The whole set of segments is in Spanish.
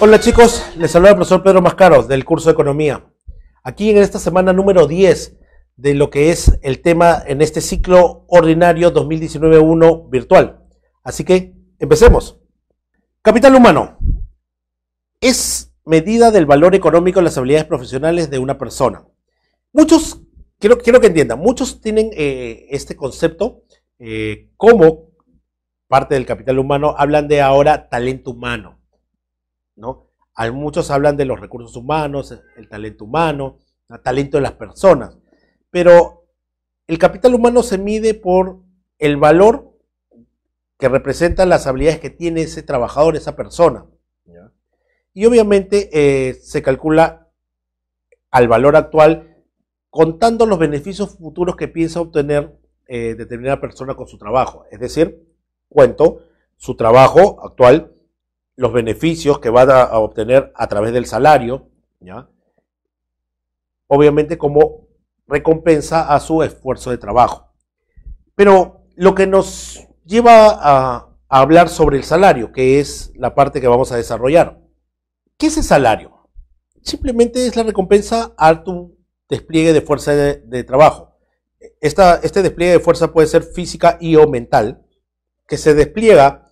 Hola chicos, les saluda el profesor Pedro Mascaro del curso de Economía. Aquí en esta semana número 10 de lo que es el tema en este ciclo ordinario 2019-1 virtual. Así que empecemos. Capital humano es medida del valor económico en las habilidades profesionales de una persona. Muchos, quiero, quiero que entiendan, muchos tienen eh, este concepto eh, como parte del capital humano, hablan de ahora talento humano hay muchos hablan de los recursos humanos, el talento humano, el talento de las personas, pero el capital humano se mide por el valor que representan las habilidades que tiene ese trabajador, esa persona. Y obviamente eh, se calcula al valor actual contando los beneficios futuros que piensa obtener eh, determinada persona con su trabajo. Es decir, cuento su trabajo actual los beneficios que van a, obtener a través del salario, obviamente como recompensa a su esfuerzo de trabajo. Pero lo que nos lleva a, hablar sobre el salario, que es la parte que vamos a desarrollar. ¿Qué es el salario? Simplemente es la recompensa a tu despliegue de fuerza de, trabajo. este despliegue de fuerza puede ser física y o mental, que se despliega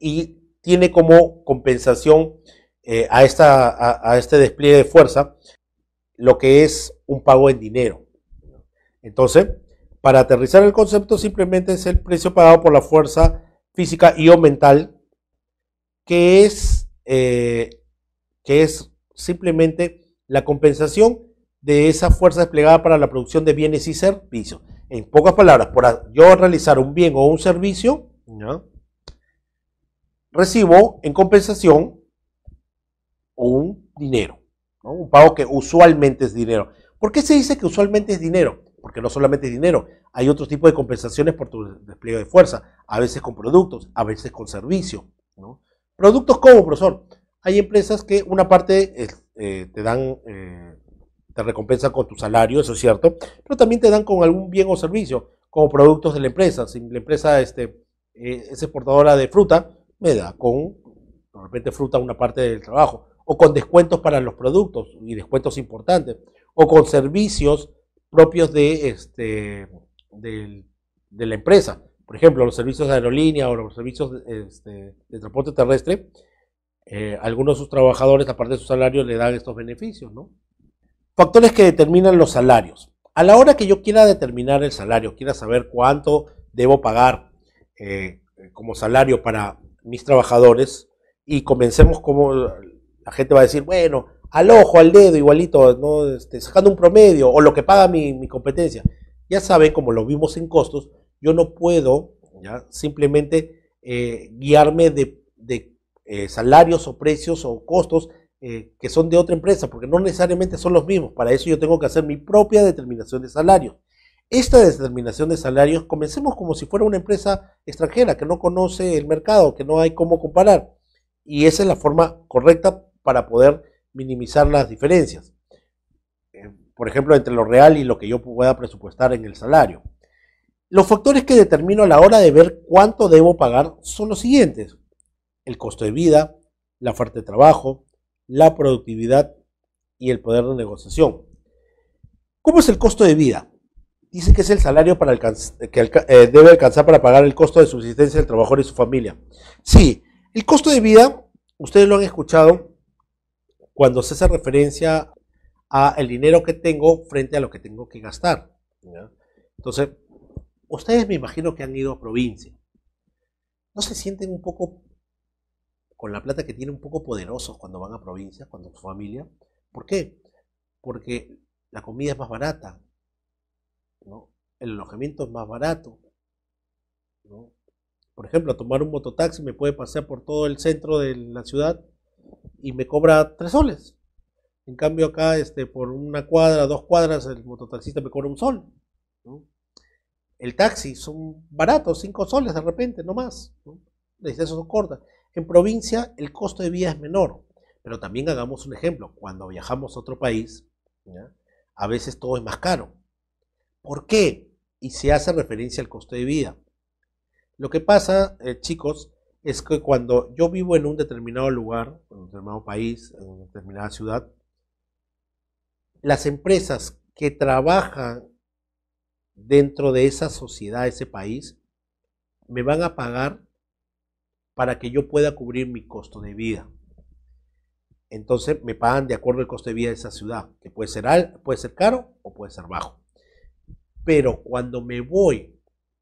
y tiene como compensación eh, a, esta, a, este despliegue de fuerza lo que es un pago en dinero. Entonces, para aterrizar el concepto simplemente es el precio pagado por la fuerza física y o mental, que es, eh, que es simplemente la compensación de esa fuerza desplegada para la producción de bienes y servicios. En pocas palabras, por yo realizar un bien o un servicio, ¿no? recibo en compensación un dinero, un pago que usualmente es dinero. ¿Por qué se dice que usualmente es dinero? Porque no solamente es dinero, hay otro tipo de compensaciones por tu despliegue de fuerza, a veces con productos, a veces con servicio. ¿Productos cómo, profesor? Hay empresas que una parte eh, te dan, eh, te recompensan con tu salario, eso es cierto, pero también te dan con algún bien o servicio, como productos de la empresa. Si la empresa este, eh, es exportadora de fruta, me da con, de repente, fruta una parte del trabajo, o con descuentos para los productos, y descuentos importantes, o con servicios propios de, este, de, la empresa. Por ejemplo, los servicios de aerolínea o los servicios este, de transporte terrestre, eh, algunos de sus trabajadores, aparte de su salario, le dan estos beneficios. ¿no? Factores que determinan los salarios. A la hora que yo quiera determinar el salario, quiera saber cuánto debo pagar eh, como salario para, mis trabajadores y comencemos como la gente va a decir, bueno, al ojo, al dedo, igualito, ¿no? Este, sacando un promedio o lo que paga mi, competencia. Ya saben, como lo vimos en costos, yo no puedo simplemente eh, guiarme de, eh, salarios o precios o costos eh, que son de otra empresa, porque no necesariamente son los mismos. Para eso yo tengo que hacer mi propia determinación de salario. Esta determinación de salarios, comencemos como si fuera una empresa extranjera que no conoce el mercado, que no hay cómo comparar. Y esa es la forma correcta para poder minimizar las diferencias. Eh, por ejemplo, entre lo real y lo que yo pueda presupuestar en el salario. Los factores que determino a la hora de ver cuánto debo pagar son los siguientes. El costo de vida, la fuerte de trabajo, la productividad y el poder de negociación. ¿Cómo es el costo de vida? dice que es el salario para que eh, debe alcanzar para pagar el costo de subsistencia del trabajador y su familia. Sí, el costo de vida, ustedes lo han escuchado cuando se hace referencia a el dinero que tengo frente a lo que tengo que gastar. Entonces, ustedes me imagino que han ido a provincia. ¿No se sienten un poco con la plata que tienen un poco poderosos cuando van a provincia, cuando su familia? ¿Por qué? Porque la comida es más barata, el alojamiento es más barato, Por ejemplo, a tomar un mototaxi me puede pasear por todo el centro de la ciudad y me cobra tres soles. En cambio acá, este, por una cuadra, dos cuadras, el mototaxista me cobra un sol. El taxi son baratos, cinco soles de repente, no más. ¿no? Las distancias son cortas. En provincia el costo de vida es menor. Pero también hagamos un ejemplo. Cuando viajamos a otro país, a veces todo es más caro. ¿Por qué? Y se hace referencia al costo de vida. Lo que pasa, eh, chicos, es que cuando yo vivo en un determinado lugar, en un determinado país, en una determinada ciudad, las empresas que trabajan dentro de esa sociedad, ese país, me van a pagar para que yo pueda cubrir mi costo de vida. Entonces me pagan de acuerdo al costo de vida de esa ciudad, que puede ser, al, puede ser caro o puede ser bajo. Pero cuando me voy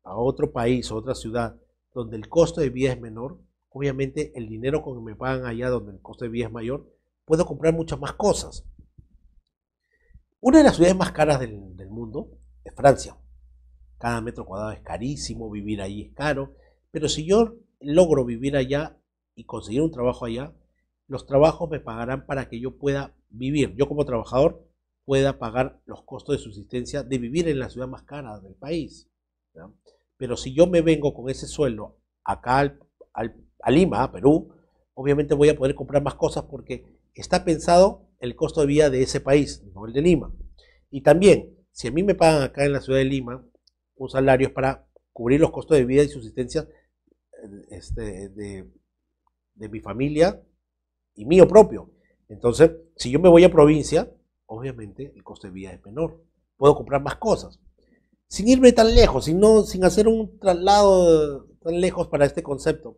a otro país, o otra ciudad, donde el costo de vida es menor, obviamente el dinero con que me pagan allá, donde el costo de vida es mayor, puedo comprar muchas más cosas. Una de las ciudades más caras del, mundo es Francia. Cada metro cuadrado es carísimo, vivir ahí es caro, pero si yo logro vivir allá y conseguir un trabajo allá, los trabajos me pagarán para que yo pueda vivir. Yo como trabajador pueda pagar los costos de subsistencia de vivir en la ciudad más cara del país. Pero si yo me vengo con ese sueldo acá al, a Lima, a Perú, obviamente voy a poder comprar más cosas porque está pensado el costo de vida de ese país, no el de Lima. Y también, si a mí me pagan acá en la ciudad de Lima un salario es para cubrir los costos de vida y subsistencia este, de mi familia y mío propio. Entonces, si yo me voy a provincia, obviamente el coste de vida es menor. Puedo comprar más cosas. Sin irme tan lejos, sin, sin hacer un traslado tan lejos para este concepto,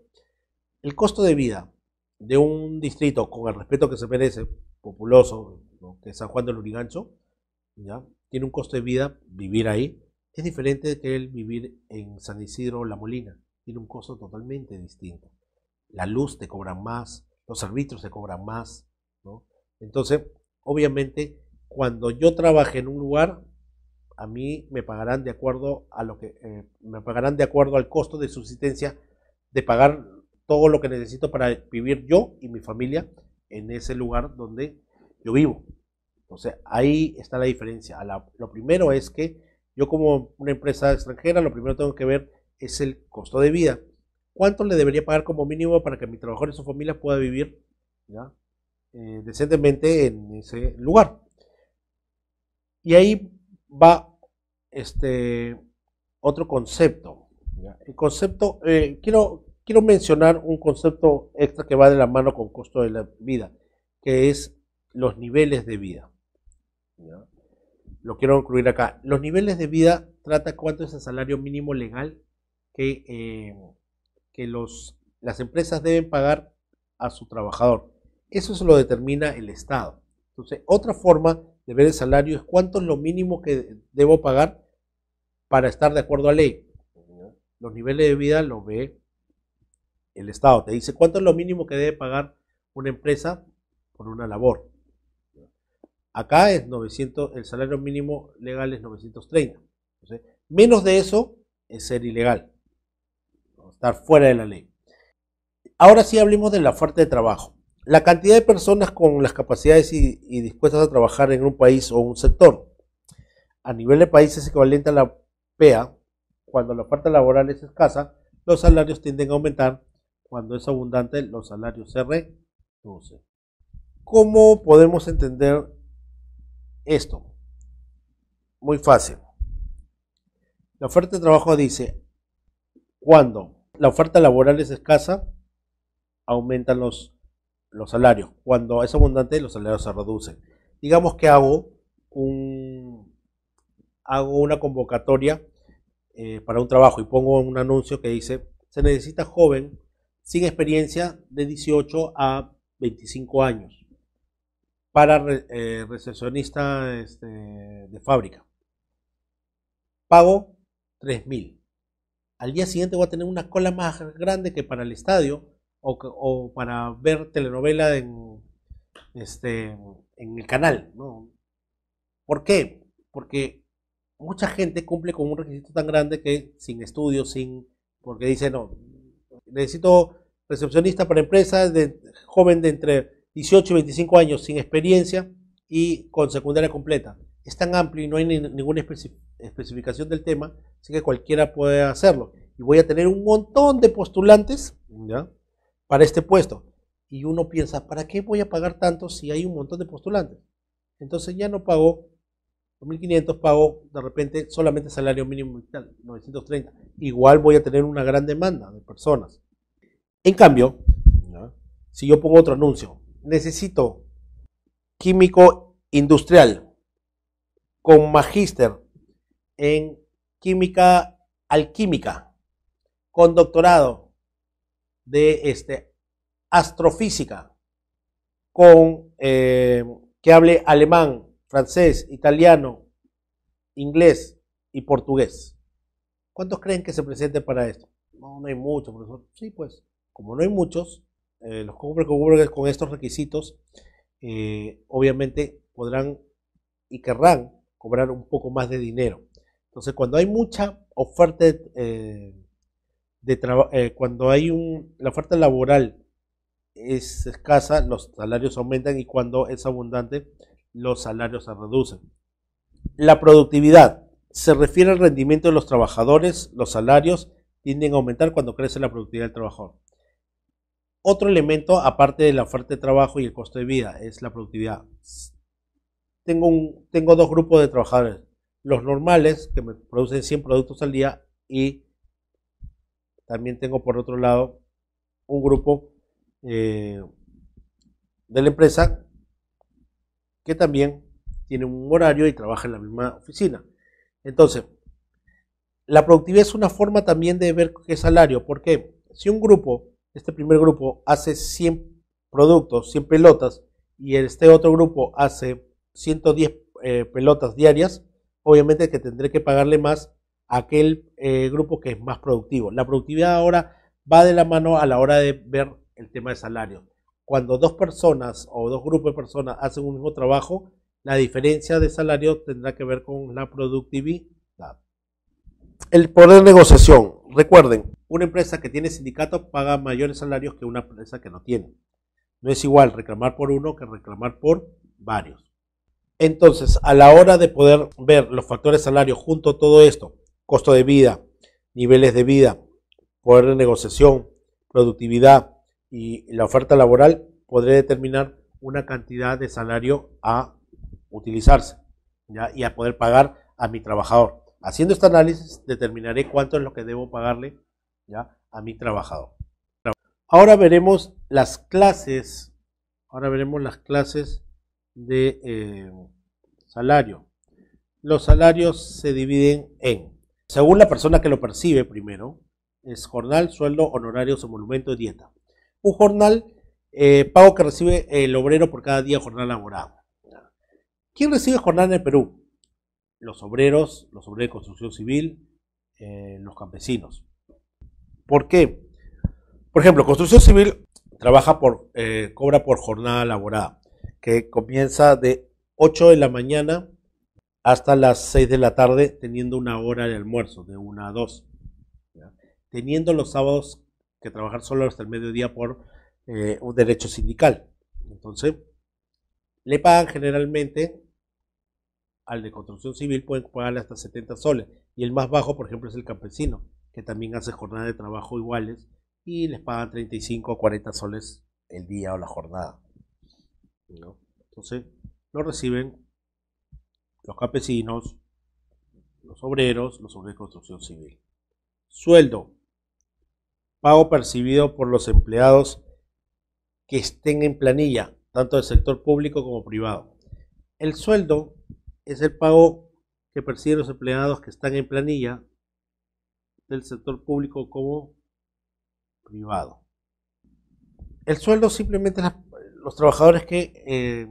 el costo de vida de un distrito con el respeto que se merece, populoso, que es San Juan del Lurigancho, ¿ya? tiene un costo de vida vivir ahí, es diferente que el vivir en San Isidro La Molina, tiene un costo totalmente distinto. La luz te cobra más, los árbitros te cobran más, ¿no? Entonces, Obviamente, cuando yo trabaje en un lugar, a mí me pagarán de acuerdo a lo que eh, me pagarán de acuerdo al costo de subsistencia de pagar todo lo que necesito para vivir yo y mi familia en ese lugar donde yo vivo. Entonces ahí está la diferencia. lo primero es que yo como una empresa extranjera, lo primero tengo que ver es el costo de vida. ¿Cuánto le debería pagar como mínimo para que mi trabajador y su familia pueda vivir? ¿ya? Eh, decentemente en ese lugar. Y ahí va este otro concepto. El concepto, eh, quiero, quiero mencionar un concepto extra que va de la mano con costo de la vida, que es los niveles de vida. Lo quiero incluir acá. Los niveles de vida trata cuánto es el salario mínimo legal que, eh, que los, las empresas deben pagar a su trabajador. Eso se lo determina el Estado. Entonces, otra forma de ver el salario es cuánto es lo mínimo que debo pagar para estar de acuerdo a ley. Los niveles de vida lo ve el Estado. Te dice cuánto es lo mínimo que debe pagar una empresa por una labor. Acá es 900, el salario mínimo legal es 930. menos de eso es ser ilegal, estar fuera de la ley. Ahora sí hablemos de la oferta de trabajo la cantidad de personas con las capacidades y, dispuestas a trabajar en un país o un sector. A nivel de países equivalente a la PEA, cuando la oferta laboral es escasa, los salarios tienden a aumentar. Cuando es abundante, los salarios se reducen. ¿Cómo podemos entender esto? Muy fácil. La oferta de trabajo dice, cuando la oferta laboral es escasa, aumentan los los salarios. Cuando es abundante, los salarios se reducen. Digamos que hago, un, hago una convocatoria eh, para un trabajo y pongo un anuncio que dice, se necesita joven sin experiencia de 18 a 25 años para eh, recepcionista este, de fábrica. Pago 3.000. Al día siguiente voy a tener una cola más grande que para el estadio o, para ver telenovela en, este, en el canal. ¿no? ¿Por qué? Porque mucha gente cumple con un requisito tan grande que sin estudios, sin, porque dice, no, necesito recepcionista para empresas, de, joven de entre 18 y 25 años, sin experiencia y con secundaria completa. Es tan amplio y no hay ninguna especificación del tema, así que cualquiera puede hacerlo. Y voy a tener un montón de postulantes, ¿ya? para este puesto. Y uno piensa, ¿para qué voy a pagar tanto si hay un montón de postulantes? Entonces ya no pago 2.500, pago de repente solamente salario mínimo 930. Igual voy a tener una gran demanda de personas. En cambio, si yo pongo otro anuncio, necesito químico industrial con magíster en química alquímica, con doctorado de este, astrofísica, con, eh, que hable alemán, francés, italiano, inglés y portugués. ¿Cuántos creen que se presente para esto? No, hay muchos, profesor. Sí, pues, como no hay muchos, eh, los que con estos requisitos, eh, obviamente podrán y querrán cobrar un poco más de dinero. Entonces, cuando hay mucha oferta eh, eh, cuando hay un, la oferta laboral es escasa, los salarios aumentan y cuando es abundante, los salarios se reducen. La productividad se refiere al rendimiento de los trabajadores, los salarios tienden a aumentar cuando crece la productividad del trabajador. Otro elemento, aparte de la oferta de trabajo y el costo de vida, es la productividad. Tengo, un, tengo dos grupos de trabajadores, los normales, que me producen 100 productos al día, y también tengo por otro lado un grupo eh, de la empresa que también tiene un horario y trabaja en la misma oficina. Entonces, la productividad es una forma también de ver qué salario, porque si un grupo, este primer grupo, hace 100 productos, 100 pelotas, y este otro grupo hace 110 eh, pelotas diarias, obviamente que tendré que pagarle más aquel eh, grupo que es más productivo. La productividad ahora va de la mano a la hora de ver el tema de salario. Cuando dos personas o dos grupos de personas hacen un mismo trabajo, la diferencia de salario tendrá que ver con la productividad. El poder de negociación. Recuerden, una empresa que tiene sindicato paga mayores salarios que una empresa que no tiene. No es igual reclamar por uno que reclamar por varios. Entonces, a la hora de poder ver los factores salarios junto a todo esto, costo de vida, niveles de vida, poder de negociación, productividad y la oferta laboral, podré determinar una cantidad de salario a utilizarse y a poder pagar a mi trabajador. Haciendo este análisis determinaré cuánto es lo que debo pagarle a mi trabajador. Ahora veremos las clases, ahora veremos las clases de eh, salario. Los salarios se dividen en según la persona que lo percibe primero, es jornal, sueldo, honorarios o monumento y dieta. Un jornal, eh, pago que recibe el obrero por cada día jornal laborado. ¿Quién recibe jornal en el Perú? Los obreros, los obreros de construcción civil, eh, los campesinos. ¿Por qué? Por ejemplo, construcción civil trabaja por, eh, cobra por jornada laborada, que comienza de 8 de la mañana hasta las 6 de la tarde, teniendo una hora de almuerzo, de 1 a 2. Teniendo los sábados que trabajar solo hasta el mediodía por eh, un derecho sindical. Entonces, le pagan generalmente al de construcción civil, pueden pagarle hasta 70 soles. Y el más bajo, por ejemplo, es el campesino, que también hace jornadas de trabajo iguales y les pagan 35 o 40 soles el día o la jornada. Entonces, lo reciben los campesinos, los obreros, los obreros de construcción civil. Sueldo. Pago percibido por los empleados que estén en planilla, tanto del sector público como privado. El sueldo es el pago que perciben los empleados que están en planilla del sector público como privado. El sueldo simplemente los trabajadores que eh,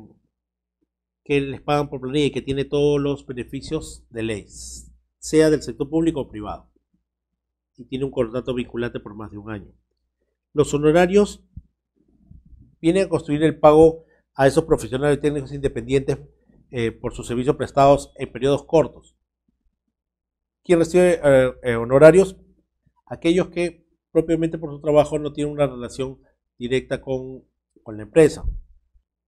que les pagan por planilla y que tiene todos los beneficios de ley, sea del sector público o privado, y tiene un contrato vinculante por más de un año. Los honorarios vienen a construir el pago a esos profesionales técnicos independientes eh, por sus servicios prestados en periodos cortos. ¿Quién recibe eh, eh, honorarios? Aquellos que propiamente por su trabajo no tienen una relación directa con, con la empresa.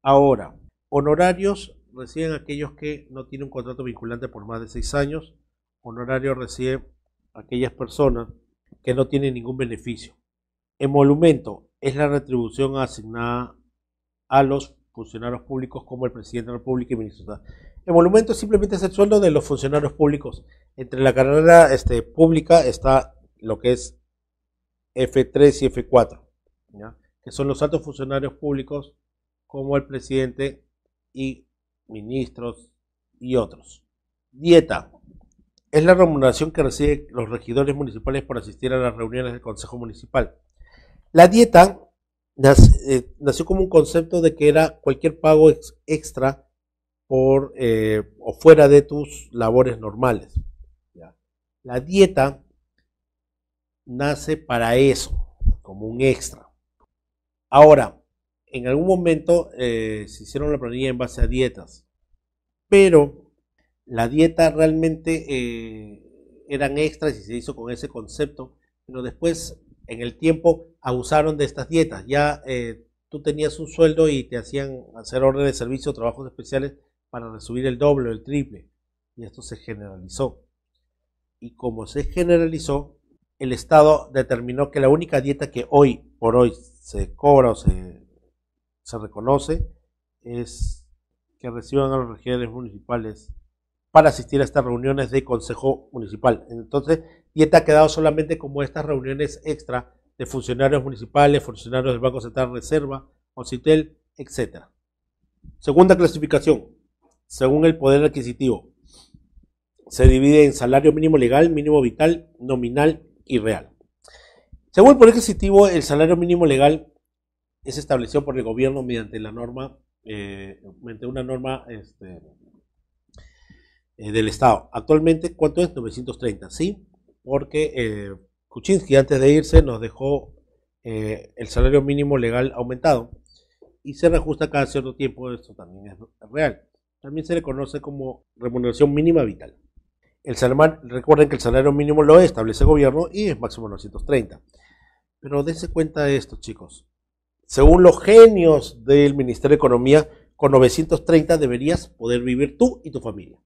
Ahora, honorarios reciben aquellos que no tienen un contrato vinculante por más de seis años. Honorario recibe aquellas personas que no tienen ningún beneficio. Emolumento es la retribución asignada a los funcionarios públicos como el presidente de la República y ministros. Emolumento simplemente es el sueldo de los funcionarios públicos. Entre la carrera este, pública está lo que es F3 y F4, que son los altos funcionarios públicos como el presidente y ministros y otros. Dieta. Es la remuneración que reciben los regidores municipales por asistir a las reuniones del Consejo Municipal. La dieta eh, nació como un concepto de que era cualquier pago extra por eh, o fuera de tus labores normales. La dieta nace para eso, como un extra. Ahora, en algún momento eh, se hicieron la planilla en base a dietas, pero la dieta realmente eh, eran extras y se hizo con ese concepto, pero después en el tiempo abusaron de estas dietas. Ya eh, tú tenías un sueldo y te hacían hacer órdenes de servicio, trabajos especiales para recibir el doble o el triple. Y esto se generalizó. Y como se generalizó, el Estado determinó que la única dieta que hoy por hoy se cobra o se se reconoce es que reciban a los regidores municipales para asistir a estas reuniones de consejo municipal. Entonces, Dieta ha quedado solamente como estas reuniones extra de funcionarios municipales, funcionarios del Banco Central Reserva, Ocitel, etc. Segunda clasificación, según el poder adquisitivo, se divide en salario mínimo legal, mínimo vital, nominal y real. Según el poder adquisitivo, el salario mínimo legal es establecido por el gobierno mediante la norma, eh, mediante una norma este, eh, del Estado. Actualmente, ¿cuánto es? 930, ¿sí? Porque eh, Kuczynski antes de irse nos dejó el salario mínimo legal aumentado y se reajusta cada cierto tiempo, esto también es real. También se le conoce como remuneración mínima vital. El recuerden que el salario mínimo lo establece el gobierno y es máximo 930. Pero dense cuenta de esto, chicos. Según los genios del Ministerio de Economía, con 930 deberías poder vivir tú y tu familia.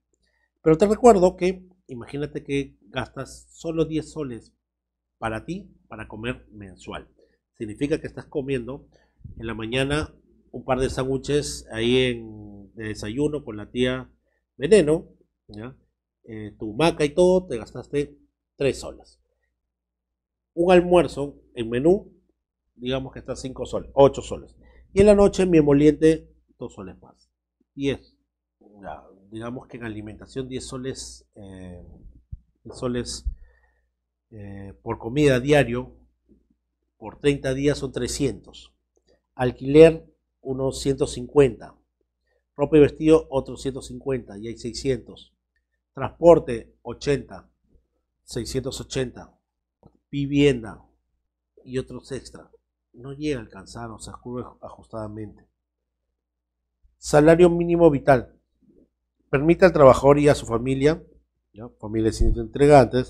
Pero te recuerdo que imagínate que gastas solo 10 soles para ti, para comer mensual. Significa que estás comiendo en la mañana un par de sándwiches ahí en desayuno con la tía Veneno, eh, tu maca y todo, te gastaste 3 soles. Un almuerzo en menú digamos que está 5 soles, 8 soles. Y en la noche mi emoliente, 2 soles más. 10. Digamos que en alimentación 10 soles, 10 eh, soles eh, por comida diario, por 30 días son 300. Alquiler, unos 150. Ropa y vestido, otros 150, y hay 600. Transporte, 80, 680. Vivienda y otros extra no llega a alcanzar se acude ajustadamente. Salario mínimo vital. Permite al trabajador y a su familia, familias sin entregantes,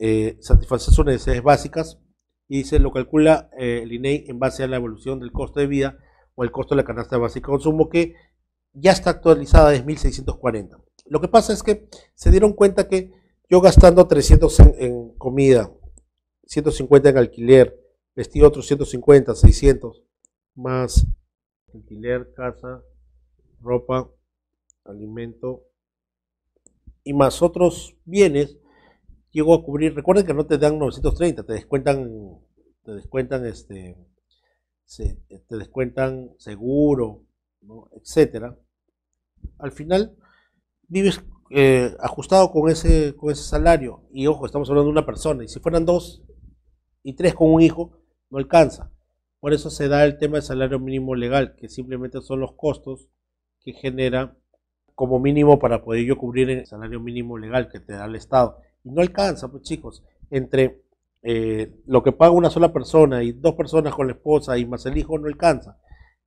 eh, satisfacer sus necesidades básicas y se lo calcula eh, el INEI e en base a la evolución del costo de vida o el costo de la canasta básica de consumo que ya está actualizada es 1640. Lo que pasa es que se dieron cuenta que yo gastando 300 en, en comida, 150 en alquiler, Vestí otros 150, 600, más alquiler, casa, ropa, alimento y más otros bienes, llego a cubrir, recuerden que no te dan 930, te descuentan, te descuentan este, te descuentan seguro, etc. etcétera. Al final vives eh, ajustado con ese, con ese salario. Y ojo, estamos hablando de una persona. Y si fueran dos y tres con un hijo, no alcanza. Por eso se da el tema del salario mínimo legal, que simplemente son los costos que genera como mínimo para poder yo cubrir el salario mínimo legal que te da el Estado. Y no alcanza, pues chicos, entre eh, lo que paga una sola persona y dos personas con la esposa y más el hijo no alcanza.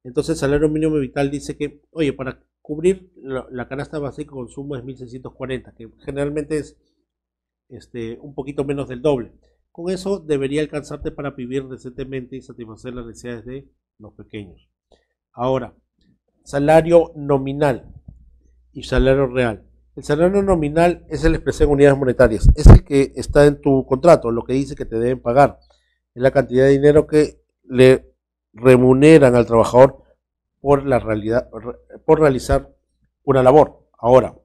Entonces el salario mínimo vital dice que, oye, para cubrir la, canasta básica de consumo es 1.640, que generalmente es este, un poquito menos del doble. Con eso debería alcanzarte para vivir decentemente y satisfacer las necesidades de los pequeños. Ahora, salario nominal y salario real. El salario nominal es el expresado en unidades monetarias. Es el que está en tu contrato, lo que dice que te deben pagar. Es la cantidad de dinero que le remuneran al trabajador por, la realidad, por realizar una labor. Ahora,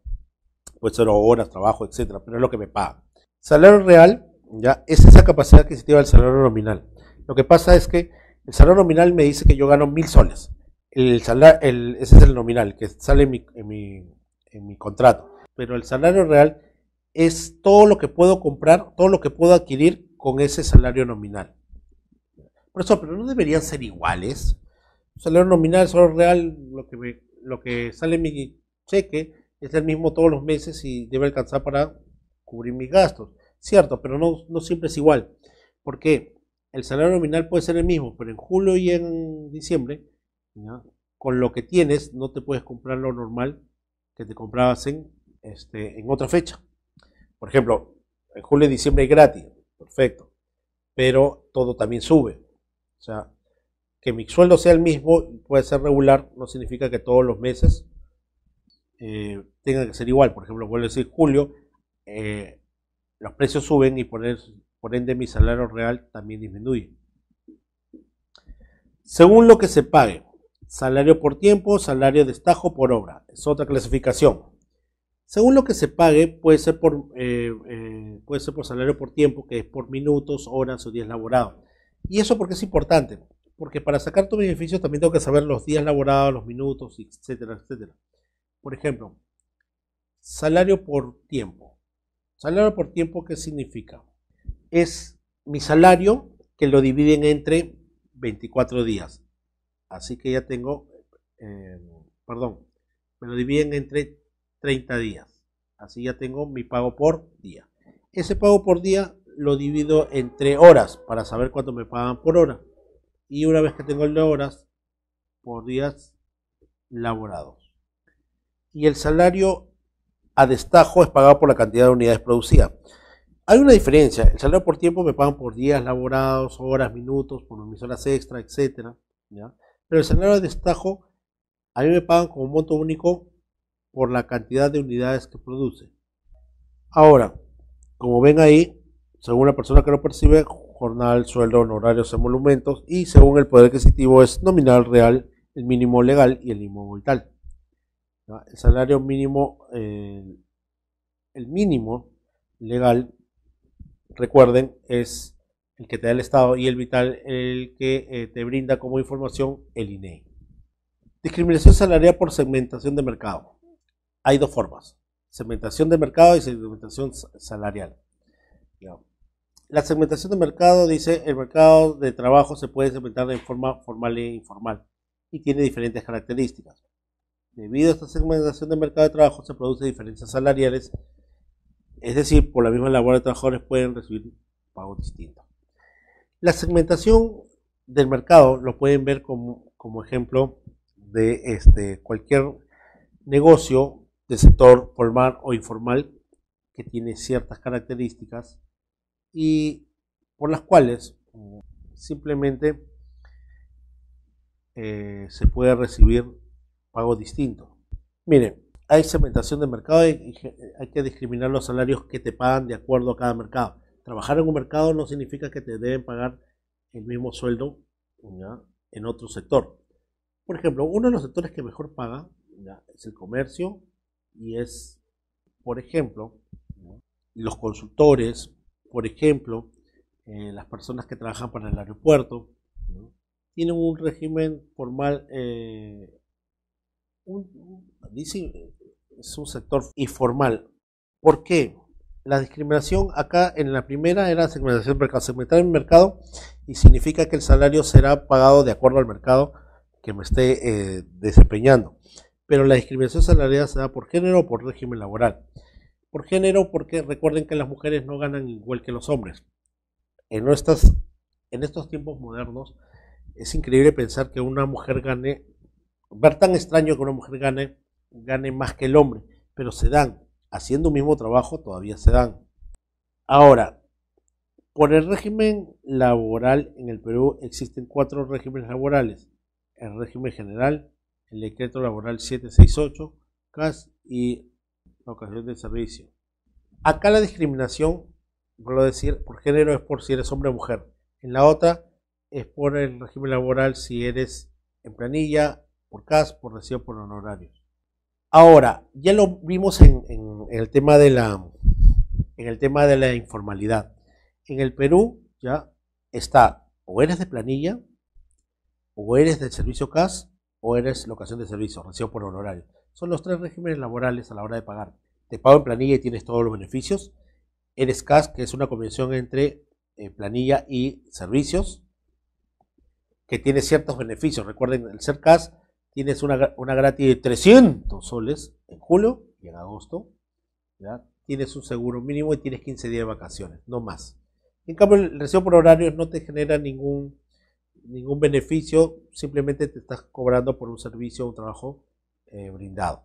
puede ser horas, trabajo, etcétera, pero es lo que me pagan. Salario real ¿ya? Es esa capacidad adquisitiva del salario nominal. Lo que pasa es que el salario nominal me dice que yo gano mil soles. El salario, ese es el nominal que sale en mi, contrato. Pero el salario real es todo lo que puedo comprar, todo lo que puedo adquirir con ese salario nominal. Por eso, pero no deberían ser iguales. salario nominal, salario real, lo que, lo que sale en mi cheque es el mismo todos los meses y debe alcanzar para cubrir mis gastos. Cierto, pero no, siempre es igual. Porque el salario nominal puede ser el mismo, pero en julio y en diciembre, con lo que tienes, no te puedes comprar lo normal que te comprabas en, este, en otra fecha. Por ejemplo, en julio y diciembre es gratis, perfecto, pero todo también sube. O sea, que mi sueldo sea el mismo, y puede ser regular, no significa que todos los meses tengan eh, tenga que ser igual. Por ejemplo, vuelvo a decir julio, eh, los precios suben y por, ende mi salario real también disminuye. Según lo que se pague, salario por tiempo, salario de estajo por obra, es otra clasificación. Según lo que se pague, puede ser por, eh, eh, puede ser por salario por tiempo, que es por minutos, horas o días laborados. ¿Y eso porque es importante? Porque para sacar tu beneficio también tengo que saber los días laborados, los minutos, etcétera, etcétera. Por ejemplo, salario por tiempo. Salario por tiempo, ¿qué significa? Es mi salario que lo dividen entre 24 días. Así que ya tengo, eh, perdón, me lo dividen entre 30 días. Así ya tengo mi pago por día. Ese pago por día lo divido entre horas para saber cuánto me pagan por hora. Y una vez que tengo las horas, por días laborados. Y el salario a destajo es pagado por la cantidad de unidades producidas. Hay una diferencia, el salario por tiempo me pagan por días laborados, horas, minutos, por mis horas extra, etc. Pero el salario a destajo a mí me pagan como monto único por la cantidad de unidades que produce. Ahora, como ven ahí, según la persona que lo percibe, jornal, sueldo, honorarios, emolumentos y según el poder adquisitivo es nominal, real, el mínimo legal y el vital. El salario mínimo, el mínimo legal, recuerden, es el que te da el Estado y el vital, el que eh, te brinda como información el INE. Discriminación salarial por segmentación de mercado. Hay dos formas, segmentación de mercado y segmentación salarial. La segmentación de mercado dice el mercado de trabajo se puede segmentar de forma formal e informal y tiene diferentes características. Debido a esta segmentación del mercado de trabajo se producen diferencias salariales, es decir, por la misma labor de trabajadores pueden recibir pagos distintos. La segmentación del mercado lo pueden ver como, ejemplo de este, cualquier negocio de sector formal o informal que tiene ciertas características y por las cuales mm, simplemente eh, se puede recibir pago distinto. Miren, hay segmentación de mercado, y hay que discriminar los salarios que te pagan de acuerdo a cada mercado. Trabajar en un mercado no significa que te deben pagar el mismo sueldo en otro sector. Por ejemplo, uno de los sectores que mejor paga es el comercio y es, por ejemplo, los consultores, por ejemplo, eh, las personas que trabajan para el aeropuerto, tienen un régimen formal eh, un, es un sector informal. ¿Por qué? La discriminación acá en la primera era segmentación del mercado. Segmentar el mercado y significa que el salario será pagado de acuerdo al mercado que me esté eh, desempeñando. Pero la discriminación salarial se da por género o por régimen laboral. Por género, porque recuerden que las mujeres no ganan igual que los hombres. En, en estos tiempos modernos es increíble pensar que una mujer gane ver tan extraño que una mujer gane, gane más que el hombre, pero se dan, haciendo un mismo trabajo todavía se dan. Ahora, por el régimen laboral en el Perú existen cuatro regímenes laborales. El régimen general, el decreto laboral 768, CAS y la ocasión de servicio. Acá la discriminación, vuelvo a decir, por género es por si eres hombre o mujer. En la otra es por el régimen laboral si eres en planilla, por CAS, por recibo, por honorarios. Ahora, ya lo vimos en, el tema de la, en el tema de la informalidad. En el Perú ya está, o eres de planilla, o eres del servicio CAS, o eres locación de servicio, recibo por honorario. Son los tres regímenes laborales a la hora de pagar. Te pago en planilla y tienes todos los beneficios. Eres CAS, que es una convención entre eh, planilla y servicios, que tiene ciertos beneficios. Recuerden, el ser CAS tienes una, una gratis de 300 soles en julio y en agosto. Tienes un seguro mínimo y tienes 15 días de vacaciones, no más. En cambio, el recibo por horario no te genera ningún, ningún beneficio, simplemente te estás cobrando por un servicio o un trabajo eh, brindado.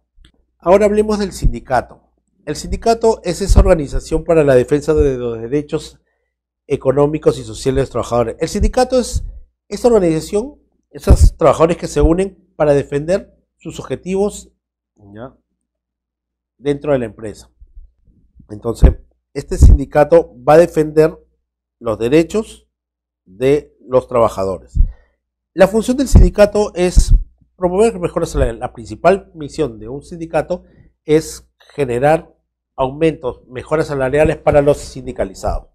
Ahora hablemos del sindicato. El sindicato es esa organización para la defensa de los derechos económicos y sociales de los trabajadores. El sindicato es esa organización esos trabajadores que se unen para defender sus objetivos dentro de la empresa. Entonces, este sindicato va a defender los derechos de los trabajadores. La función del sindicato es promover mejoras. salariales. la principal misión de un sindicato es generar aumentos, mejoras salariales para los sindicalizados.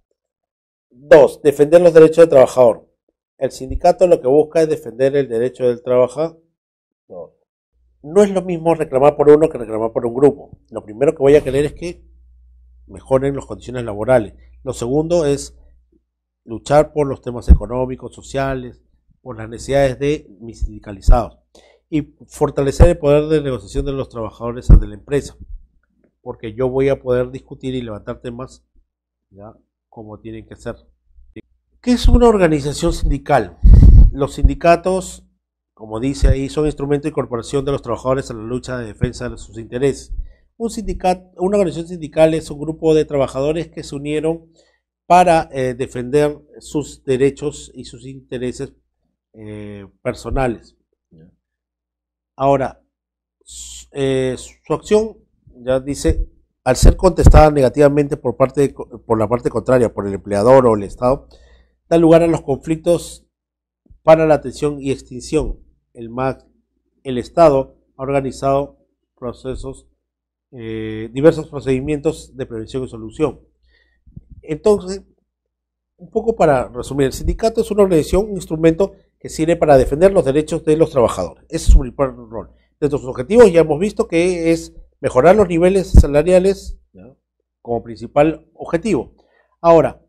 Dos, defender los derechos del trabajador. El sindicato lo que busca es defender el derecho del trabajador. No es lo mismo reclamar por uno que reclamar por un grupo. Lo primero que voy a querer es que mejoren las condiciones laborales. Lo segundo es luchar por los temas económicos, sociales, por las necesidades de mis sindicalizados y fortalecer el poder de negociación de los trabajadores ante la empresa, porque yo voy a poder discutir y levantar temas ¿ya? como tienen que ser. ¿Qué es una organización sindical? Los sindicatos, como dice ahí, son instrumento de incorporación de los trabajadores a la lucha de defensa de sus intereses. Un una organización sindical es un grupo de trabajadores que se unieron para eh, defender sus derechos y sus intereses eh, personales. Ahora, eh, su acción, ya dice, al ser contestada negativamente por, parte por la parte contraria, por el empleador o el Estado, da lugar a los conflictos para la atención y extinción. El, MAC, el Estado ha organizado procesos, eh, diversos procedimientos de prevención y solución. Entonces, un poco para resumir, el sindicato es una organización, un instrumento que sirve para defender los derechos de los trabajadores. Ese es su principal rol. Dentro de sus objetivos ya hemos visto que es mejorar los niveles salariales como principal objetivo. Ahora,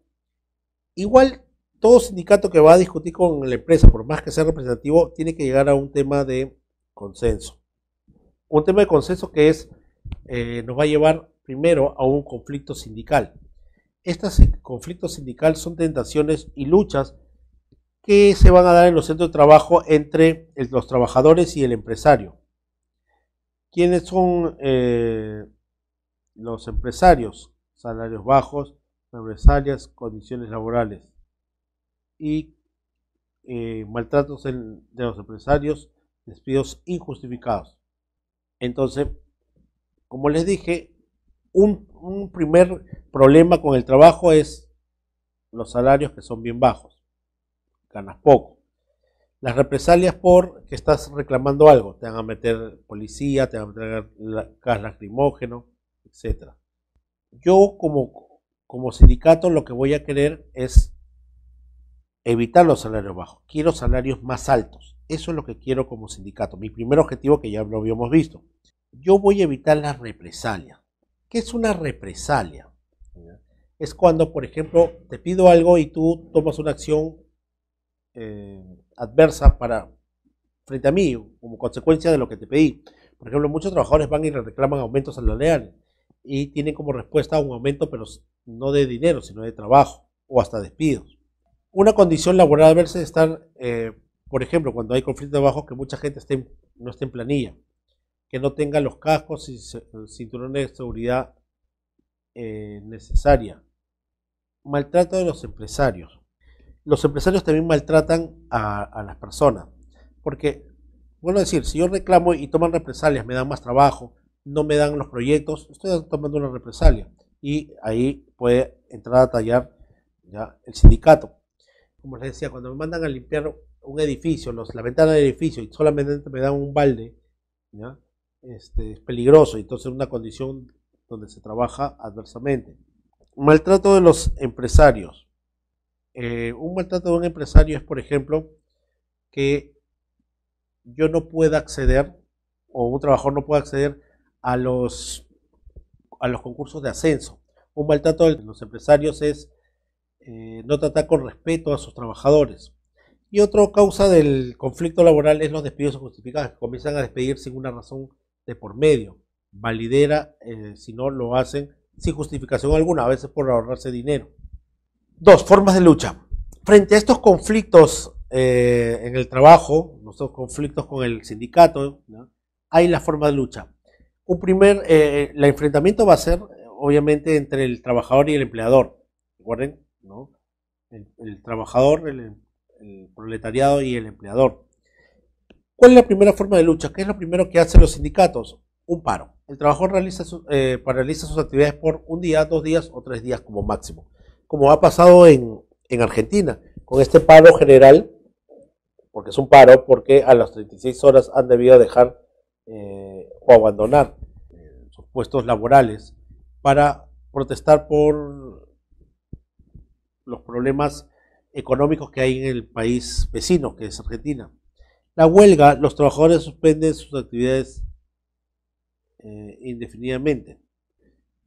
igual todo sindicato que va a discutir con la empresa, por más que sea representativo, tiene que llegar a un tema de consenso. Un tema de consenso que es, eh, nos va a llevar primero a un conflicto sindical. Estos eh, conflictos sindicales son tentaciones y luchas que se van a dar en los centros de trabajo entre los trabajadores y el empresario. ¿Quiénes son eh, los empresarios? Salarios bajos, empresarias, condiciones laborales y eh, maltratos de los empresarios, despidos injustificados. Entonces, como les dije, un, primer problema con el trabajo es los salarios que son bien bajos, ganas poco. Las represalias por que estás reclamando algo, te van a meter policía, te van a meter gas lacrimógeno, etc. Yo como, como sindicato lo que voy a querer es evitar los salarios bajos, quiero salarios más altos. Eso es lo que quiero como sindicato. Mi primer objetivo que ya lo habíamos visto. Yo voy a evitar la represalia. ¿Qué es una represalia? Es cuando, por ejemplo, te pido algo y tú tomas una acción eh, adversa para, frente a mí, como consecuencia de lo que te pedí. Por ejemplo, muchos trabajadores van y reclaman aumentos salariales y tienen como respuesta un aumento, pero no de dinero, sino de trabajo o hasta despidos una condición laboral adversa es estar, eh, por ejemplo, cuando hay conflicto de trabajo, que mucha gente no esté en planilla, que no tenga los cascos y cinturones de seguridad eh, necesaria. Maltrato de los empresarios. Los empresarios también maltratan a, las personas, porque, bueno, decir, si yo reclamo y toman represalias, me dan más trabajo, no me dan los proyectos, estoy tomando una represalia. Y ahí puede entrar a tallar el sindicato como les decía, cuando me mandan a limpiar un edificio, la ventana del edificio, y solamente me dan un balde, este, es peligroso, entonces es una condición donde se trabaja adversamente. Maltrato de los empresarios. Eh, un maltrato de un empresario es, por ejemplo, que yo no pueda acceder, o un trabajador no pueda acceder a los, a los concursos de ascenso. Un maltrato de los empresarios es eh, no tratar con respeto a sus trabajadores. Y otra causa del conflicto laboral es los despidos injustificados, que comienzan a despedir sin una razón de por medio. Validera, eh, si no lo hacen sin justificación alguna, a veces por ahorrarse dinero. Dos, formas de lucha. Frente a estos conflictos eh, en el trabajo, nuestros conflictos con el sindicato, hay la forma de lucha. Un primer, el enfrentamiento va a ser obviamente entre el trabajador y el empleador. Recuerden, el, trabajador, el, proletariado y el empleador. ¿Cuál es la primera forma de lucha? ¿Qué es lo primero que hacen los sindicatos? Un paro. El trabajador realiza, eh, paraliza sus actividades por un día, dos días o tres días como máximo, como ha pasado en, Argentina, con este paro general, porque es un paro, porque a las 36 horas han debido dejar eh, o abandonar eh, sus puestos laborales para protestar por los problemas económicos que hay en el país vecino, que es Argentina. La huelga, los trabajadores suspenden sus actividades eh, indefinidamente.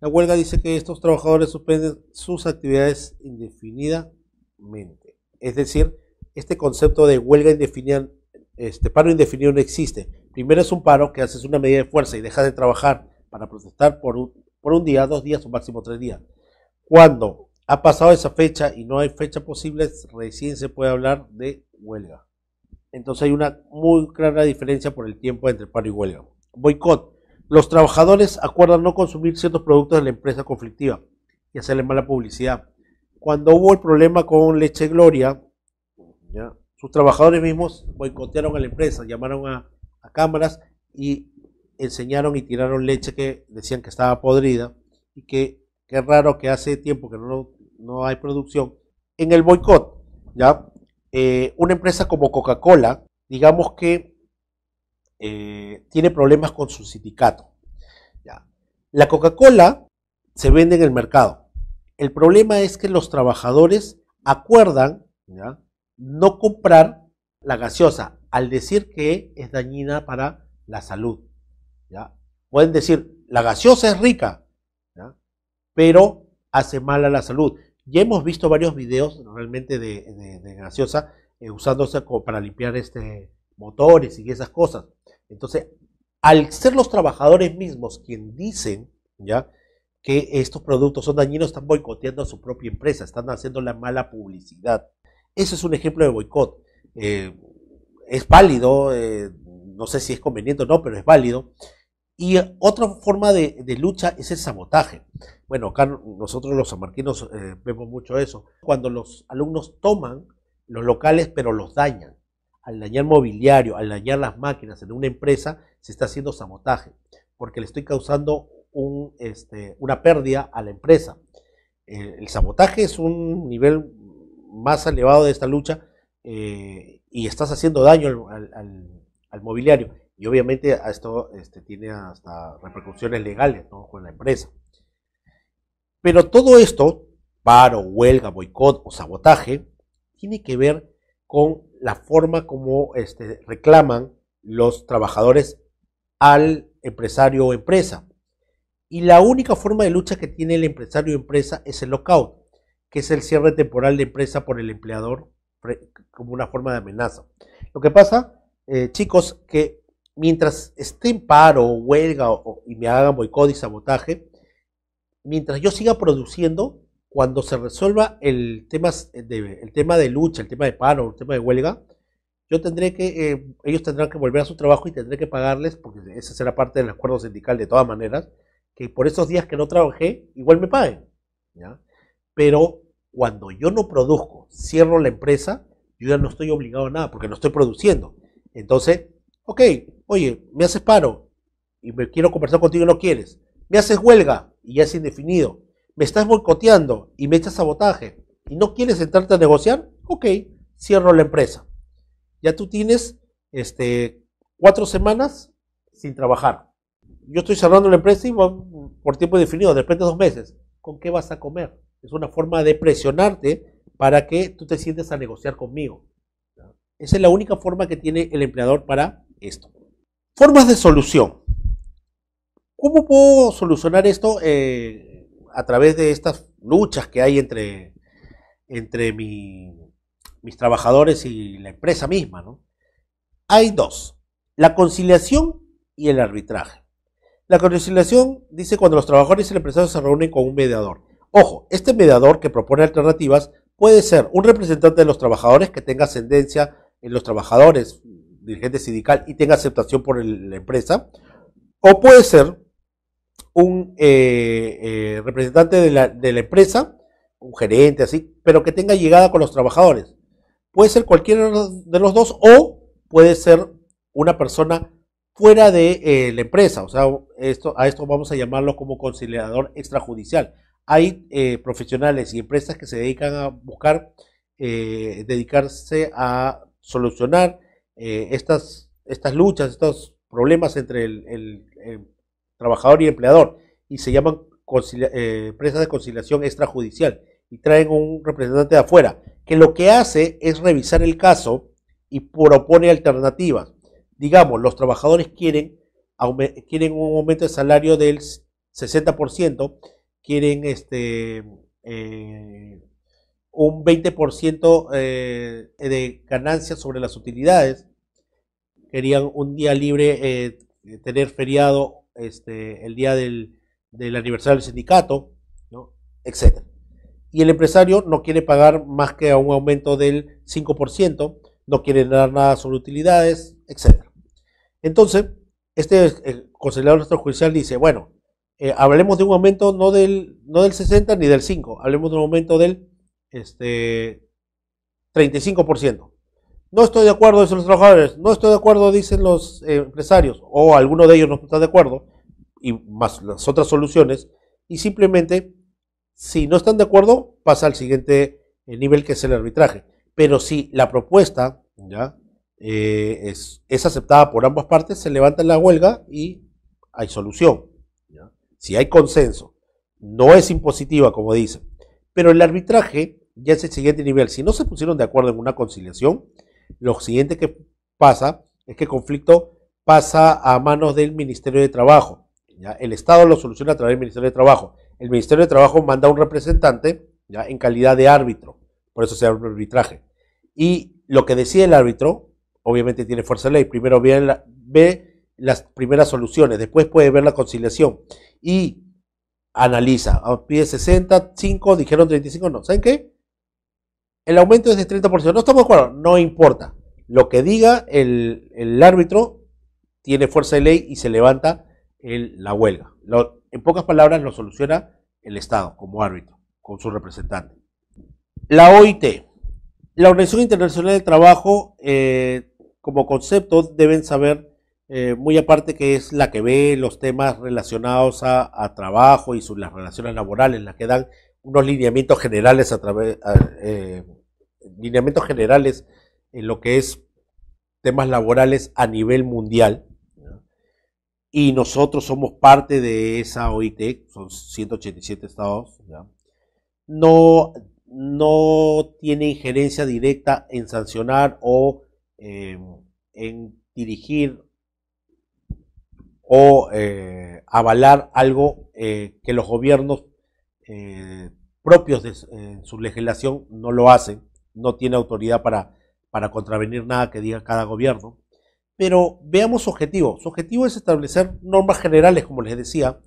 La huelga dice que estos trabajadores suspenden sus actividades indefinidamente. Es decir, este concepto de huelga indefinida, este paro indefinido no existe. Primero es un paro que haces una medida de fuerza y dejas de trabajar para protestar por un, por un día, dos días o máximo tres días. Cuando ha pasado esa fecha y no hay fecha posible, recién se puede hablar de huelga. Entonces hay una muy clara diferencia por el tiempo entre paro y huelga. Boicot. Los trabajadores acuerdan no consumir ciertos productos de la empresa conflictiva y hacerle mala publicidad. Cuando hubo el problema con Leche Gloria, sus trabajadores mismos boicotearon a la empresa, llamaron a, cámaras y enseñaron y tiraron leche que decían que estaba podrida y que qué raro que hace tiempo que no lo no hay producción. En el boicot, ¿ya? Eh, una empresa como Coca-Cola, digamos que eh, tiene problemas con su sindicato. La Coca-Cola se vende en el mercado. El problema es que los trabajadores acuerdan no comprar la gaseosa al decir que es dañina para la salud. ¿ya? Pueden decir, la gaseosa es rica, pero hace mal a la salud. Ya hemos visto varios videos realmente de, graciosa, eh, usándose como para limpiar este, motores y esas cosas. Entonces, al ser los trabajadores mismos quien dicen, ¿ya? que estos productos son dañinos, están boicoteando a su propia empresa, están haciendo la mala publicidad. Ese es un ejemplo de boicot. Eh, es válido, eh, no sé si es conveniente o no, pero es válido. Y eh, otra forma de, lucha es el sabotaje. Bueno, acá nosotros los samarquinos eh, vemos mucho eso. Cuando los alumnos toman los locales pero los dañan. Al dañar mobiliario, al dañar las máquinas en una empresa, se está haciendo sabotaje, porque le estoy causando un, este, una pérdida a la empresa. Eh, el sabotaje es un nivel más elevado de esta lucha y estás haciendo daño al mobiliario y obviamente esto este, tiene hasta repercusiones legales con la empresa. Pero todo esto, paro, huelga, boicot o sabotaje, tiene que ver con la forma como este, reclaman los trabajadores al empresario o empresa. Y la única forma de lucha que tiene el empresario o empresa es el lockout, que es el cierre temporal de empresa por el empleador como una forma de amenaza. Lo que pasa, eh, chicos, que mientras esté en paro, o huelga y me hagan boicot y sabotaje, mientras yo siga produciendo, cuando se resuelva el tema eh, de, el tema de lucha, el tema de paro, el tema de huelga, yo tendré que, eh, ellos tendrán que volver a su trabajo y tendré que pagarles, porque esa será parte del acuerdo sindical de todas maneras, que por esos días que no trabajé, igual me paguen. Pero cuando yo no produzco, cierro la empresa, yo ya no estoy obligado a nada, porque no estoy produciendo. Entonces, ok, Oye, me haces paro y me quiero conversar contigo y no quieres. Me haces huelga y ya es indefinido. Me estás boicoteando y me echas sabotaje y no quieres sentarte a negociar. Ok, cierro la empresa. Ya tú tienes este, cuatro semanas sin trabajar. Yo estoy cerrando la empresa y por tiempo definido, de repente dos meses. ¿Con qué vas a comer? Es una forma de presionarte para que tú te sientes a negociar conmigo. Esa es la única forma que tiene el empleador para esto. Formas de solución. ¿Cómo puedo solucionar esto eh, a través de estas luchas que hay entre, entre mis trabajadores y la empresa misma? Hay dos, la conciliación y el arbitraje. La conciliación dice cuando los trabajadores y el empresario se reúnen con un mediador. Ojo, este mediador que propone alternativas puede ser un representante de los trabajadores que tenga ascendencia en los trabajadores, dirigente sindical y tenga aceptación por la empresa, o puede ser un eh, eh, representante de la, empresa, un gerente así, pero que tenga llegada con los trabajadores. Puede ser cualquiera de los dos o puede ser una persona fuera de eh, la empresa. O sea, esto, a esto vamos a llamarlo como conciliador extrajudicial. Hay profesionales y empresas que se dedican a buscar dedicarse a solucionar eh, estas, estas luchas, estos problemas entre el, trabajador y empleador, y se llaman eh, empresas de conciliación extrajudicial, y traen un representante de afuera, que lo que hace es revisar el caso y propone alternativas. Digamos, los trabajadores quieren, quieren un aumento de salario del 60%, quieren este, eh, un 20% de ganancias sobre las utilidades, querían un día libre, eh, eh, tener feriado este, el día del, aniversario del sindicato, ¿no? etc. Y el empresario no quiere pagar más que a un aumento del 5%, no quiere dar nada sobre utilidades, etc. Entonces, este nuestro judicial dice, bueno, eh, hablemos de un aumento no del, no del 60 ni del 5, hablemos de un aumento del este, 35%. No estoy de acuerdo, dicen los trabajadores. No estoy de acuerdo, dicen los eh, empresarios. O alguno de ellos no está de acuerdo. Y más las otras soluciones. Y simplemente, si no están de acuerdo, pasa al siguiente eh, nivel que es el arbitraje. Pero si la propuesta eh, es, aceptada por ambas partes, se levanta la huelga y hay solución. Si hay consenso. No es impositiva, como dicen. Pero el arbitraje ya es el siguiente nivel. Si no se pusieron de acuerdo en una conciliación, lo siguiente que pasa es que el conflicto pasa a manos del Ministerio de Trabajo. El Estado lo soluciona a través del Ministerio de Trabajo. El Ministerio de Trabajo manda un representante ¿ya? en calidad de árbitro, por eso se llama arbitraje. Y lo que decide el árbitro, obviamente tiene fuerza de ley. Primero ve, la, ve las primeras soluciones, después puede ver la conciliación y analiza. Ah, pide 65, dijeron 35, no. ¿Saben qué? el aumento es de 30%. No estamos de acuerdo, no importa. Lo que diga el, árbitro tiene fuerza de ley y se levanta la huelga. en pocas palabras, lo soluciona el Estado como árbitro, con su representante. La OIT, la Organización Internacional del Trabajo, eh, como concepto, deben saber, eh, muy aparte que es la que ve los temas relacionados a, trabajo y sus las relaciones laborales, las que dan unos lineamientos generales a través, eh, lineamientos generales en lo que es temas laborales a nivel mundial. Y nosotros somos parte de esa OIT, son 187 estados. ¿no? No, tiene injerencia directa en sancionar o eh, en dirigir o eh, avalar algo que los gobiernos eh, propios de eh, su legislación no lo hacen, no tiene autoridad para, para contravenir nada que diga cada gobierno. Pero veamos su objetivo. Su objetivo es establecer normas generales, como les decía,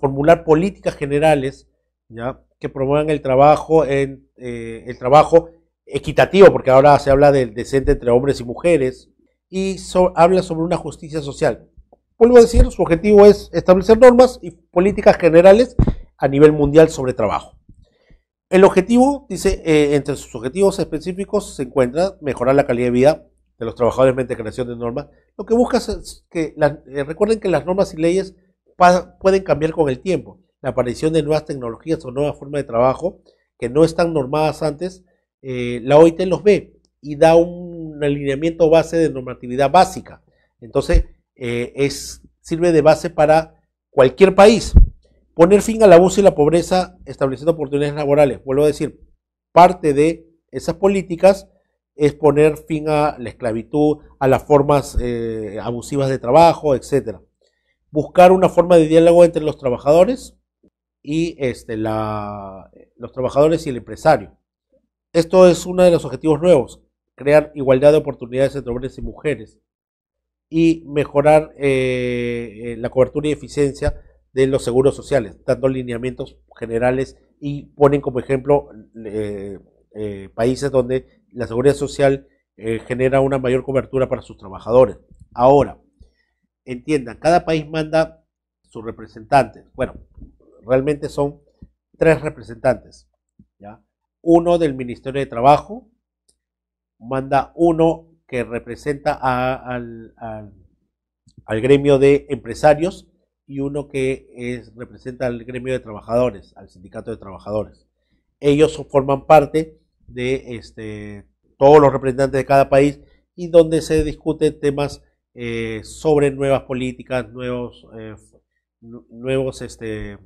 formular políticas generales ¿ya? que promuevan el trabajo, en, eh, el trabajo equitativo, porque ahora se habla del decente entre hombres y mujeres, y habla sobre una justicia social. Vuelvo a decir, su objetivo es establecer normas y políticas generales a nivel mundial sobre trabajo. El objetivo, dice, eh, entre sus objetivos específicos se encuentra mejorar la calidad de vida de los trabajadores mediante creación de normas. Lo que busca es que, eh, recuerden que las normas y leyes pueden cambiar con el tiempo. La aparición de nuevas tecnologías o nuevas formas de trabajo que no están normadas antes, eh, la OIT los ve y da un alineamiento base de normatividad básica. Entonces, es, sirve de base para cualquier país. Poner fin al abuso y la pobreza estableciendo oportunidades laborales. Vuelvo a decir, parte de esas políticas es poner fin a la esclavitud, a las formas eh, abusivas de trabajo, etc. Buscar una forma de diálogo entre los trabajadores y este, los trabajadores y el empresario. Esto es uno de los objetivos nuevos, crear igualdad de oportunidades entre hombres y mujeres y mejorar eh, eh, la cobertura y eficiencia de los seguros sociales, dando lineamientos generales y ponen como ejemplo eh, eh, países donde la seguridad social eh, genera una mayor cobertura para sus trabajadores. Ahora, entiendan, cada país manda sus representantes. Bueno, realmente son tres representantes. ¿ya? Uno del Ministerio de Trabajo, manda uno que representa al gremio de empresarios y uno que es, representa al gremio de trabajadores, al sindicato de trabajadores. Ellos forman parte de este, todos los representantes de cada país y donde se discuten temas eh, sobre nuevas políticas, nuevos, eh, nuevos, este,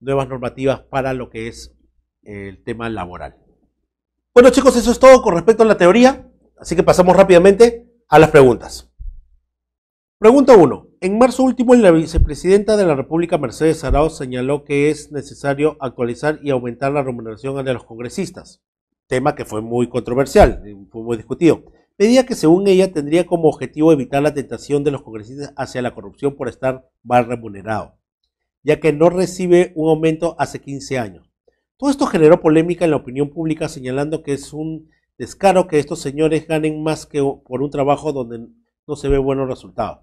nuevas normativas para lo que es eh, el tema laboral. Bueno chicos, eso es todo con respecto a la teoría, así que pasamos rápidamente a las preguntas. Pregunta 1 en marzo último, la vicepresidenta de la República, Mercedes Arauz, señaló que es necesario actualizar y aumentar la remuneración de los congresistas, tema que fue muy controversial, eh, fue muy discutido. Pedía que, según ella, tendría como objetivo evitar la tentación de los congresistas hacia la corrupción por estar mal remunerado, ya que no recibe un aumento hace 15 años. Todo esto generó polémica en la opinión pública, señalando que es un descaro que estos señores ganen más que por un trabajo donde no se ve buenos resultados.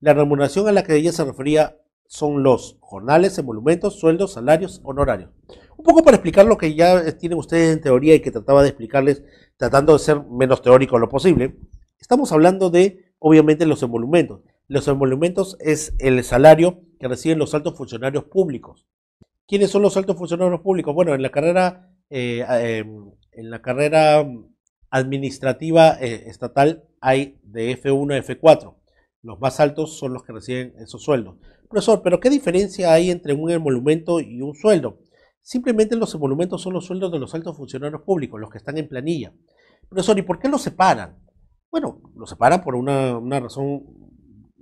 La remuneración a la que ella se refería son los jornales, emolumentos, sueldos, salarios, honorarios. Un poco para explicar lo que ya tienen ustedes en teoría y que trataba de explicarles tratando de ser menos teórico lo posible, estamos hablando de, obviamente, los emolumentos. Los emolumentos es el salario que reciben los altos funcionarios públicos. ¿Quiénes son los altos funcionarios públicos? Bueno, en la carrera, eh, em, en la carrera administrativa eh, estatal hay de F1 a F4. Los más altos son los que reciben esos sueldos. Profesor, pero ¿qué diferencia hay entre un emolumento y un sueldo? Simplemente los emolumentos son los sueldos de los altos funcionarios públicos, los que están en planilla. Profesor, ¿y por qué los separan? Bueno, los separan por una, razón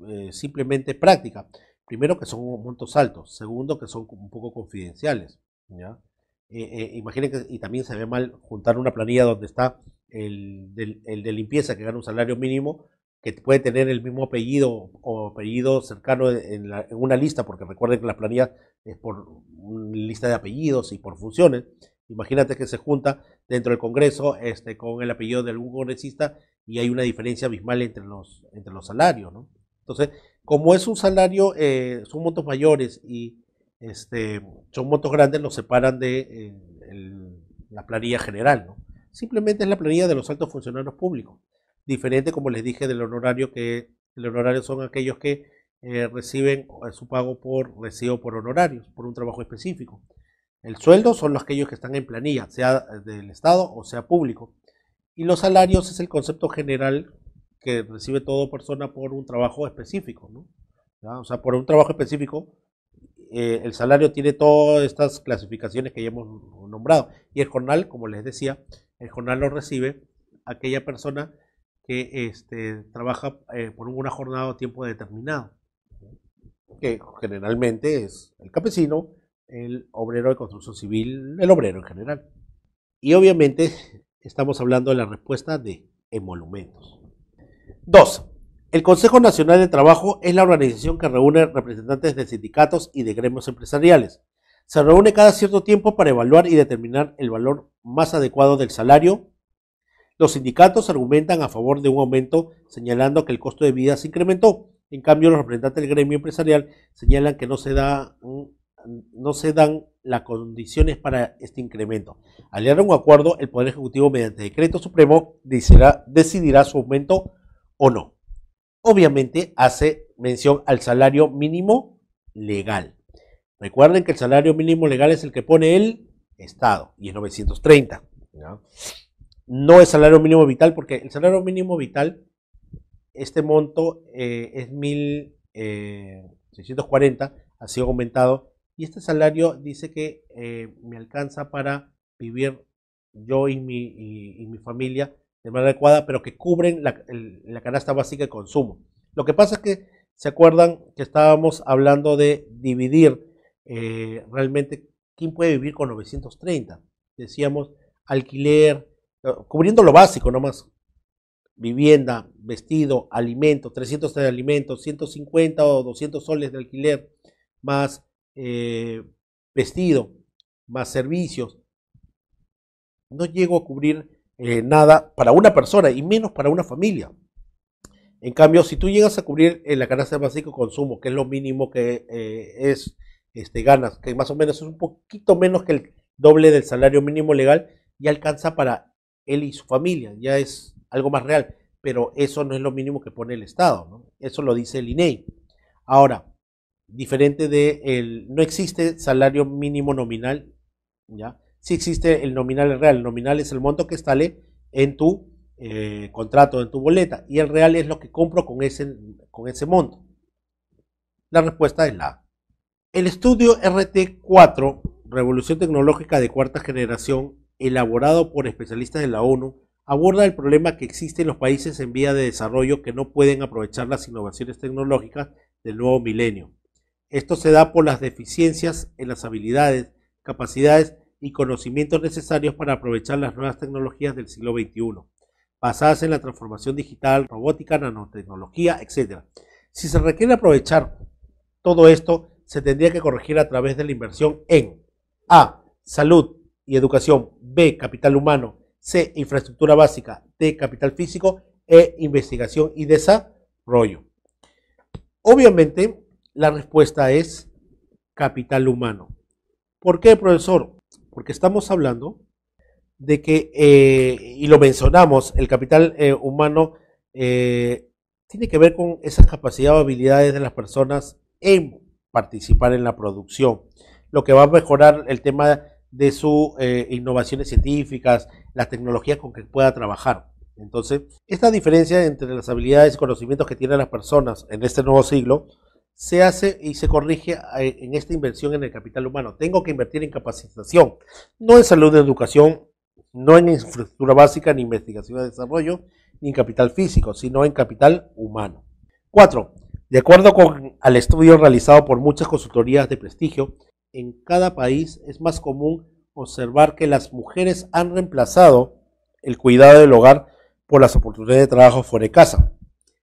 eh, simplemente práctica. Primero, que son montos altos. Segundo, que son un poco confidenciales. Eh, eh, imaginen que, y también se ve mal juntar una planilla donde está el, del, el de limpieza que gana un salario mínimo que puede tener el mismo apellido o apellido cercano en, una lista, porque recuerden que la planilla es por una lista de apellidos y por funciones. Imagínate que se junta dentro del Congreso este, con el apellido de algún congresista y hay una diferencia abismal entre los, entre los salarios. Entonces, como es un salario, eh, son montos mayores y este, son montos grandes, los separan de eh, la planilla general. ¿no? Simplemente es la planilla de los altos funcionarios públicos diferente, como les dije, del honorario, que el honorario son aquellos que eh, reciben eh, su pago por recibo por honorarios, por un trabajo específico. El sueldo son los aquellos que están en planilla, sea eh, del Estado o sea público. Y los salarios es el concepto general que recibe toda persona por un trabajo específico. ¿no? O sea, por un trabajo específico, el salario tiene todas estas clasificaciones que ya hemos nombrado. Y el jornal, como les decía, el jornal lo recibe aquella persona que este, trabaja eh, por una jornada o tiempo determinado, que generalmente es el campesino, el obrero de construcción civil, el obrero en general. Y obviamente estamos hablando de la respuesta de emolumentos. Dos, el Consejo Nacional de Trabajo es la organización que reúne representantes de sindicatos y de gremios empresariales. Se reúne cada cierto tiempo para evaluar y determinar el valor más adecuado del salario, los sindicatos argumentan a favor de un aumento, señalando que el costo de vida se incrementó. En cambio, los representantes del gremio empresarial señalan que no se, da, no se dan las condiciones para este incremento. Al llegar a un acuerdo, el Poder Ejecutivo, mediante decreto supremo, decidirá, decidirá su aumento o no. Obviamente, hace mención al salario mínimo legal. Recuerden que el salario mínimo legal es el que pone el Estado y es 930 no es salario mínimo vital, porque el salario mínimo vital, este monto eh, es 1.640, eh, ha sido aumentado, y este salario dice que eh, me alcanza para vivir yo y mi, y, mi, familia de manera adecuada, pero que cubren la, canasta básica de consumo. Lo que pasa es que se acuerdan que estábamos hablando de dividir realmente quién puede vivir con 930. Decíamos alquiler, eh, cubriendo lo básico nomás. Vivienda, vestido, alimento, 300 de alimentos, 150 o 200 soles de alquiler, más eh, vestido, más servicios. No llego a cubrir eh, nada para una persona y menos para una familia. En cambio, si tú llegas a cubrir la ganancia de básico consumo, que es lo mínimo que es, este, ganas, que más o menos es un poquito menos que el doble del salario mínimo legal, y alcanza para él y su familia, ya es algo más real, pero eso no es lo mínimo que pone el Estado, eso lo dice el INEI. E Ahora, diferente de el, no existe salario mínimo nominal, ¿ya? Sí existe el nominal real, el nominal es el monto que sale en tu eh, contrato, en tu boleta, y el real es lo que compro con ese, con ese monto. La respuesta es la A. El estudio RT4, Revolución Tecnológica de Cuarta Generación, elaborado por especialistas de la ONU, aborda el problema que existe en los países en vía de desarrollo que no pueden aprovechar las innovaciones tecnológicas del nuevo milenio. Esto se da por las deficiencias en las habilidades, capacidades y conocimientos necesarios para aprovechar las nuevas tecnologías del siglo XXI, basadas en la transformación digital, robótica, nanotecnología, etc. Si se requiere aprovechar todo esto, se tendría que corregir a través de la inversión en A. Salud, y educación, B, capital humano, C, infraestructura básica, D, capital físico, E, investigación y desarrollo. Obviamente, la respuesta es capital humano. ¿Por qué, profesor? Porque estamos hablando de que, eh, y lo mencionamos, el capital eh, humano eh, tiene que ver con esas capacidades o habilidades de las personas en participar en la producción, lo que va a mejorar el tema de sus eh, innovaciones científicas, las tecnologías con que pueda trabajar. Entonces, esta diferencia entre las habilidades y conocimientos que tienen las personas en este nuevo siglo se hace y se corrige eh, en esta inversión en el capital humano. Tengo que invertir en capacitación, no en salud, y educación, no en infraestructura básica, ni investigación y desarrollo, ni en capital físico, sino en capital humano. Cuatro, De acuerdo con el estudio realizado por muchas consultorías de prestigio, en cada país es más común observar que las mujeres han reemplazado el cuidado del hogar por las oportunidades de trabajo fuera de casa.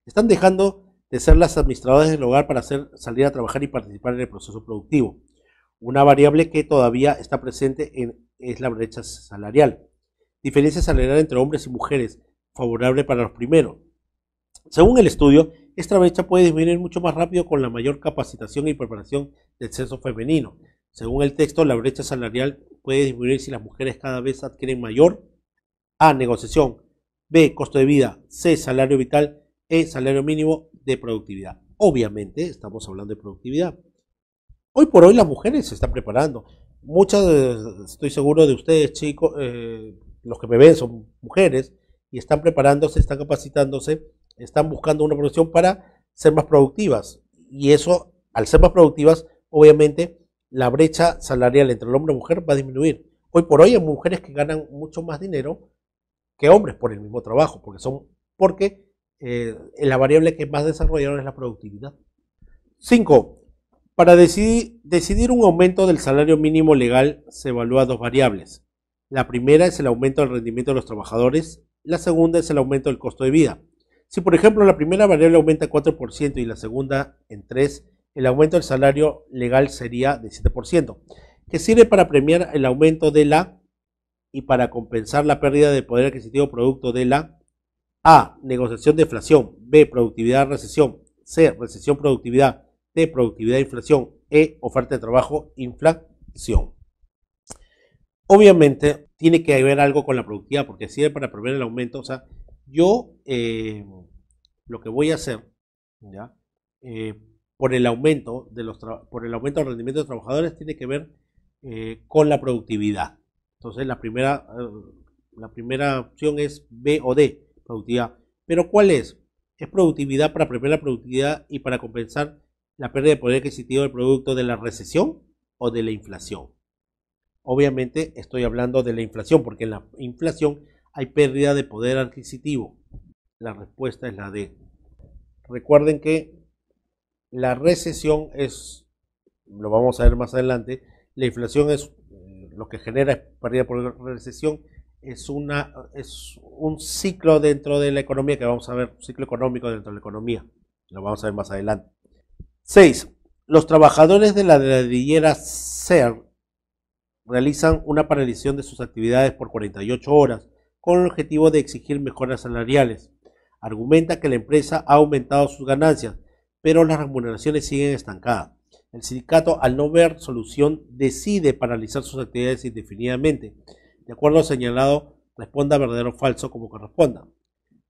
Están dejando de ser las administradoras del hogar para salir a trabajar y participar en el proceso productivo. Una variable que todavía está presente es la brecha salarial. Diferencia salarial entre hombres y mujeres, favorable para los primeros. Según el estudio, esta brecha puede disminuir mucho más rápido con la mayor capacitación y preparación del sexo femenino. Según el texto, la brecha salarial puede disminuir si las mujeres cada vez adquieren mayor A. Negociación. B. Costo de vida. C. Salario vital. E. Salario mínimo de productividad. Obviamente, estamos hablando de productividad. Hoy por hoy las mujeres se están preparando. Muchas, estoy seguro de ustedes, chicos, eh, los que me ven son mujeres y están preparándose, están capacitándose, están buscando una producción para ser más productivas. Y eso, al ser más productivas, obviamente la brecha salarial entre el hombre y la mujer va a disminuir. Hoy por hoy hay mujeres que ganan mucho más dinero que hombres por el mismo trabajo, porque son porque eh, la variable que más desarrollaron es la productividad. 5. Para decidir, decidir un aumento del salario mínimo legal se evalúa dos variables. La primera es el aumento del rendimiento de los trabajadores, la segunda es el aumento del costo de vida. Si por ejemplo la primera variable aumenta 4% y la segunda en 3, el aumento del salario legal sería de 7%, que sirve para premiar el aumento de la y para compensar la pérdida de poder adquisitivo producto de la A. Negociación de inflación. B. Productividad, recesión. C. Recesión, productividad. D. Productividad, inflación. E. Oferta de trabajo, inflación. Obviamente tiene que haber algo con la productividad porque sirve para premiar el aumento. O sea, yo eh, lo que voy a hacer, ¿ya? Eh, por el aumento, de los por el aumento del rendimiento de los trabajadores tiene que ver eh, con la productividad. Entonces la primera, eh, la primera opción es B o D, productividad. Pero ¿cuál es? Es productividad para prever la productividad y para compensar la pérdida de poder adquisitivo del producto de la recesión o de la inflación. Obviamente estoy hablando de la inflación, porque en la inflación hay pérdida de poder adquisitivo. La respuesta es la D. Recuerden que la recesión es, lo vamos a ver más adelante, la inflación es eh, lo que genera pérdida por recesión, es, una, es un ciclo dentro de la economía que vamos a ver, un ciclo económico dentro de la economía, lo vamos a ver más adelante. 6. Los trabajadores de la ladrillera CER realizan una paralización de sus actividades por 48 horas con el objetivo de exigir mejoras salariales. Argumenta que la empresa ha aumentado sus ganancias, pero las remuneraciones siguen estancadas. El sindicato, al no ver solución, decide paralizar sus actividades indefinidamente. De acuerdo a señalado, responda verdadero o falso como corresponda.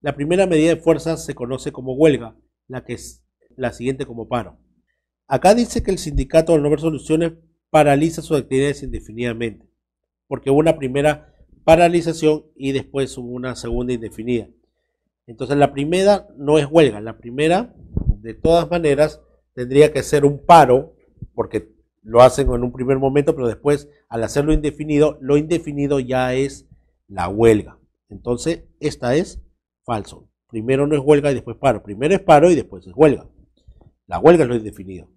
La primera medida de fuerza se conoce como huelga, la que es la siguiente como paro. Acá dice que el sindicato, al no ver soluciones, paraliza sus actividades indefinidamente, porque hubo una primera paralización y después hubo una segunda indefinida. Entonces la primera no es huelga, la primera de todas maneras tendría que ser un paro, porque lo hacen en un primer momento, pero después al hacerlo indefinido, lo indefinido ya es la huelga. Entonces, esta es falso. Primero no es huelga y después paro. Primero es paro y después es huelga. La huelga es lo indefinido.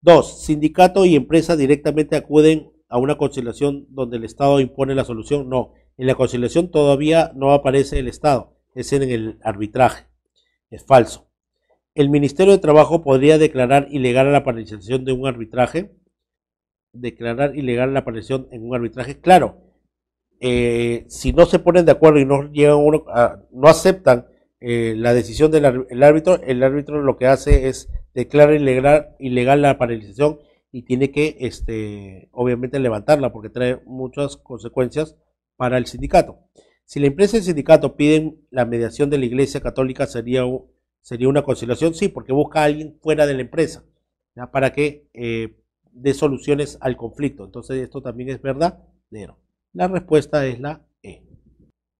Dos, sindicato y empresa directamente acuden a una conciliación donde el Estado impone la solución. No, en la conciliación todavía no aparece el Estado, es en el arbitraje. Es falso el Ministerio de Trabajo podría declarar ilegal la paralización de un arbitraje. Declarar ilegal la paralización en un arbitraje. Claro, eh, si no se ponen de acuerdo y no llegan uno ah, no aceptan eh, la decisión del árbitro, el árbitro lo que hace es declarar ilegal, la paralización y tiene que, este, obviamente, levantarla porque trae muchas consecuencias para el sindicato. Si la empresa y el sindicato piden la mediación de la Iglesia Católica, sería un sería una conciliación, sí, porque busca a alguien fuera de la empresa para que eh, dé soluciones al conflicto. Entonces, esto también es verdad, verdadero. La respuesta es la E.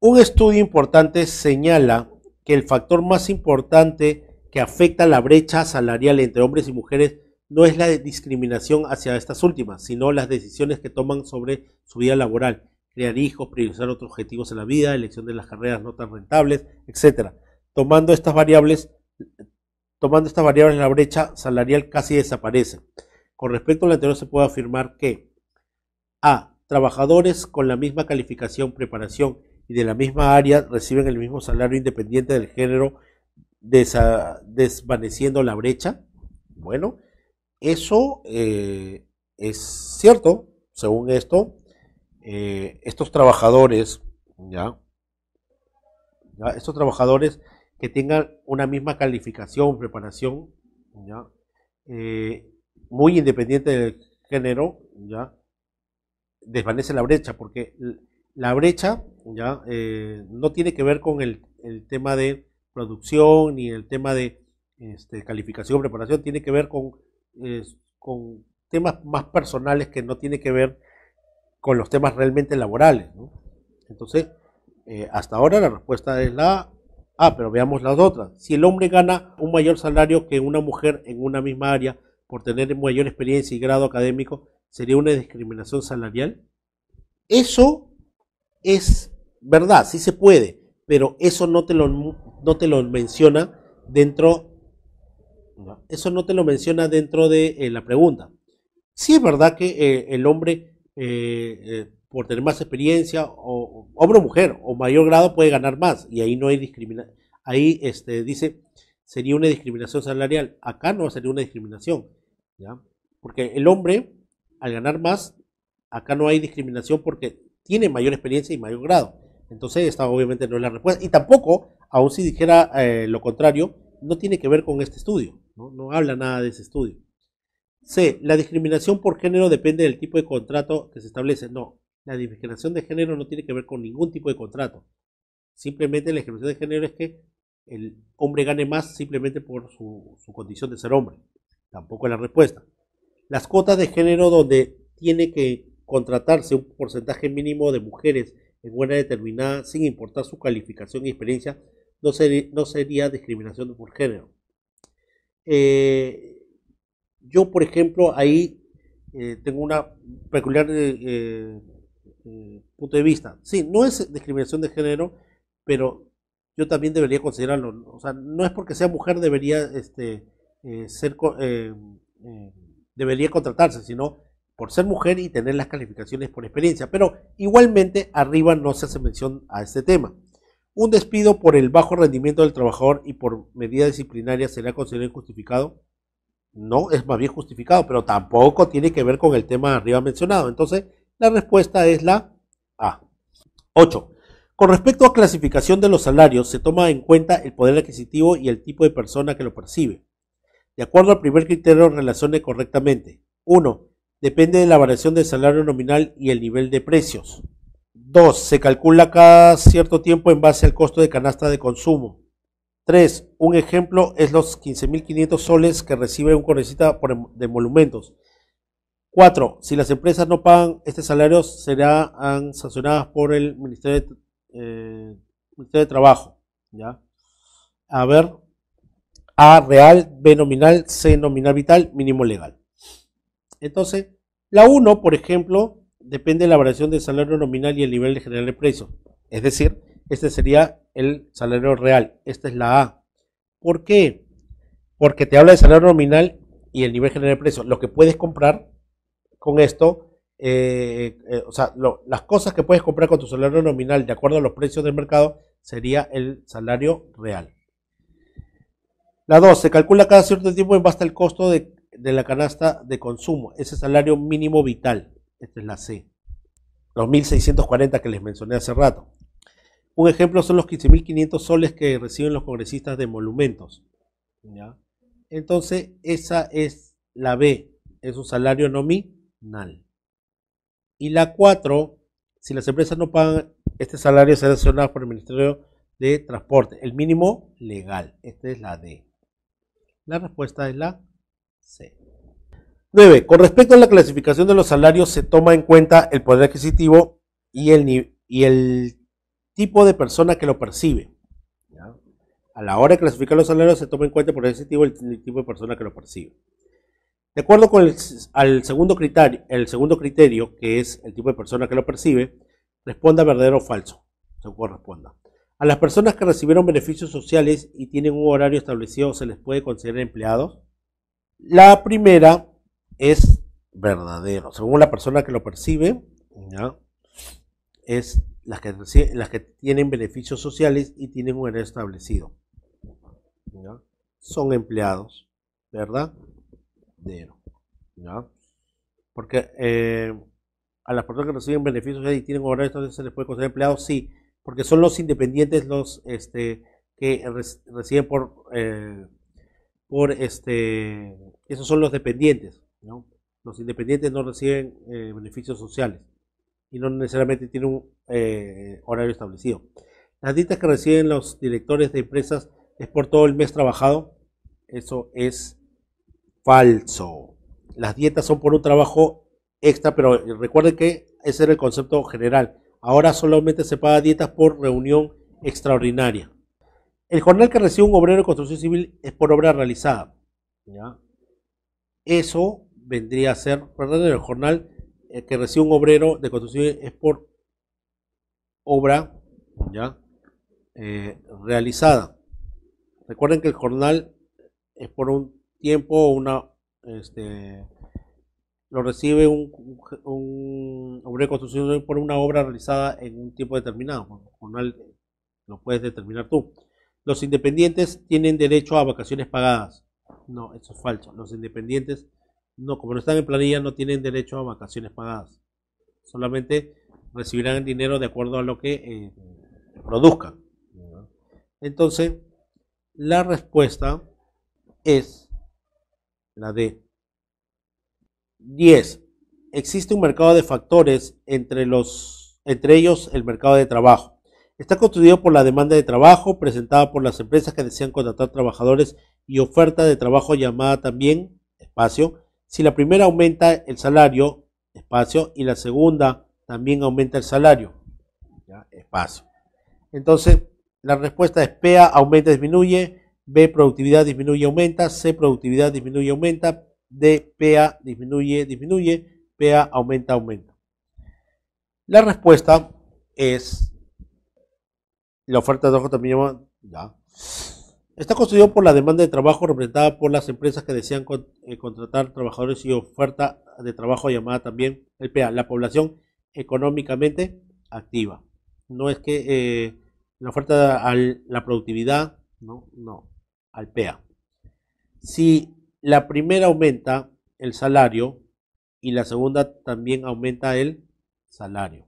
Un estudio importante señala que el factor más importante que afecta la brecha salarial entre hombres y mujeres no es la discriminación hacia estas últimas, sino las decisiones que toman sobre su vida laboral, crear hijos, priorizar otros objetivos en la vida, elección de las carreras no tan rentables, etcétera. Tomando estas variables, tomando estas variables, la brecha salarial casi desaparece. Con respecto al anterior, se puede afirmar que A. Trabajadores con la misma calificación, preparación y de la misma área reciben el mismo salario independiente del género, desvaneciendo la brecha. Bueno, eso eh, es cierto, según esto, eh, estos trabajadores, ¿ya? Estos trabajadores que tengan una misma calificación, preparación, eh, muy independiente del género, ¿ya? desvanece la brecha, porque la brecha ¿ya? Eh, no tiene que ver con el, tema de producción ni el tema de este, calificación, preparación, tiene que ver con, con temas más personales que no tiene que ver con los temas realmente laborales. Entonces, eh, hasta ahora la respuesta es la Ah, pero veamos las otras. Si el hombre gana un mayor salario que una mujer en una misma área por tener mayor experiencia y grado académico, ¿sería una discriminación salarial? Eso es verdad, sí se puede, pero eso no te lo, no te lo menciona dentro eso no te lo menciona dentro de eh, la pregunta. Sí es verdad que eh, el hombre eh, por tener más experiencia, o hombre o mujer, o mayor grado puede ganar más, y ahí no hay discriminación. Ahí este, dice, sería una discriminación salarial. Acá no sería una discriminación, Porque el hombre, al ganar más, acá no hay discriminación porque tiene mayor experiencia y mayor grado. Entonces, esta obviamente no es la respuesta. Y tampoco, aun si dijera eh, lo contrario, no tiene que ver con este estudio, ¿no? no habla nada de ese estudio. C. La discriminación por género depende del tipo de contrato que se establece. No, la discriminación de género no tiene que ver con ningún tipo de contrato. Simplemente la discriminación de género es que el hombre gane más simplemente por su, condición de ser hombre. Tampoco es la respuesta. Las cuotas de género donde tiene que contratarse un porcentaje mínimo de mujeres en buena determinada, sin importar su calificación y experiencia, no, sería discriminación por género. Eh, yo, por ejemplo, ahí eh, tengo una peculiar eh, eh, punto de vista. Sí, no es discriminación de género, pero yo también debería considerarlo. O sea, no es porque sea mujer debería este, eh, ser, eh, debería contratarse, sino por ser mujer y tener las calificaciones por experiencia. Pero igualmente arriba no se hace mención a este tema. Un despido por el bajo rendimiento del trabajador y por medida disciplinaria será considerado injustificado. No, es más bien justificado, pero tampoco tiene que ver con el tema arriba mencionado. Entonces, la respuesta es la A. 8. Con respecto a clasificación de los salarios, se toma en cuenta el poder adquisitivo y el tipo de persona que lo percibe. De acuerdo al primer criterio, relacione correctamente. 1. Depende de la variación del salario nominal y el nivel de precios. 2. Se calcula cada cierto tiempo en base al costo de canasta de consumo. 3. Un ejemplo es los 15.500 soles que recibe un correcita em, de monumentos Cuatro, si las empresas no pagan este salario, serán sancionadas por el Ministerio de, eh, de Trabajo. ¿ya? A ver, A real, B nominal, C nominal vital, mínimo legal. Entonces, la 1, por ejemplo, depende de la variación del salario nominal y el nivel general de precio. Es decir, este sería el salario real. Esta es la A. ¿Por qué? Porque te habla de salario nominal y el nivel general de precio. Lo que puedes comprar con esto, eh, eh, o sea, las cosas que puedes comprar con tu salario nominal de acuerdo a los precios del mercado sería el salario real. La 2. Se calcula cada cierto tiempo en base al costo de, la canasta de consumo, ese salario mínimo vital. Esta es la C. Los 1.640 que les mencioné hace rato. Un ejemplo son los 15.500 soles que reciben los congresistas de monumentos. Entonces, esa es la B. Es un salario nominal y la 4, si las empresas no pagan este salario, será sancionado por el Ministerio de Transporte, el mínimo legal. Esta es la D. La respuesta es la C. 9. Con respecto a la clasificación de los salarios, se toma en cuenta el poder adquisitivo y el, tipo de persona que lo percibe. A la hora de clasificar los salarios, se toma en cuenta el poder adquisitivo y el tipo de persona que lo percibe. De acuerdo con el, segundo criterio, el segundo criterio, que es el tipo de persona que lo percibe, responda verdadero o falso, Se corresponda. A las personas que recibieron beneficios sociales y tienen un horario establecido se les puede considerar empleados. La primera es verdadero, según la persona que lo percibe, es las que, tienen beneficios sociales y tienen un horario establecido. Son empleados, ¿verdad? Porque eh, a las personas que reciben beneficios y tienen horario, entonces se les puede considerar empleados, sí, porque son los independientes los este, que reciben por, eh, por este, esos son los dependientes, Los independientes no reciben eh, beneficios sociales y no necesariamente tienen un horario establecido. Las dietas que reciben los directores de empresas es por todo el mes trabajado, eso es Falso. Las dietas son por un trabajo extra, pero recuerden que ese era el concepto general. Ahora solamente se paga dietas por reunión extraordinaria. El jornal que recibe un obrero de construcción civil es por obra realizada. Eso vendría a ser, perdón, el jornal eh, que recibe un obrero de construcción civil es por obra eh, realizada. Recuerden que el jornal es por un tiempo una, este, lo recibe un, un obrero de construcción por una obra realizada en un tiempo determinado. lo puedes determinar tú. Los independientes tienen derecho a vacaciones pagadas. No, eso es falso. Los independientes, no, como no están en planilla, no tienen derecho a vacaciones pagadas. Solamente recibirán el dinero de acuerdo a lo que eh, produzcan. Entonces, la respuesta es la D. 10. Existe un mercado de factores, entre, los, entre ellos el mercado de trabajo. Está constituido por la demanda de trabajo presentada por las empresas que desean contratar trabajadores y oferta de trabajo llamada también espacio. Si la primera aumenta el salario, espacio, y la segunda también aumenta el salario, espacio. Entonces, la respuesta es PEA aumenta, disminuye, B, productividad disminuye, aumenta. C, productividad disminuye, aumenta. D, PA disminuye, disminuye. PA aumenta, aumenta. La respuesta es la oferta de trabajo también llama, Está construido por la demanda de trabajo representada por las empresas que desean eh, contratar trabajadores y oferta de trabajo llamada también el PA, la población económicamente activa. No es que eh, la oferta a la productividad, no, no al PEA. Si la primera aumenta el salario y la segunda también aumenta el salario.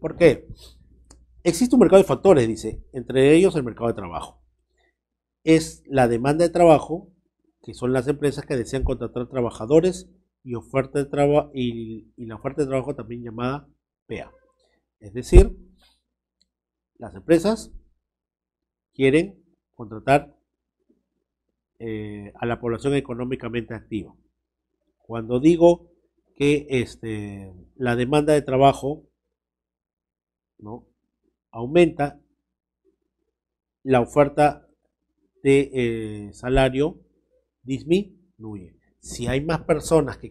¿Por qué? Existe un mercado de factores, dice, entre ellos el mercado de trabajo. Es la demanda de trabajo, que son las empresas que desean contratar trabajadores y, oferta de trabajo y la oferta de trabajo también llamada PEA. Es decir, las empresas quieren contratar eh, a la población económicamente activa. Cuando digo que este, la demanda de trabajo ¿no? aumenta, la oferta de eh, salario disminuye. Si hay más personas que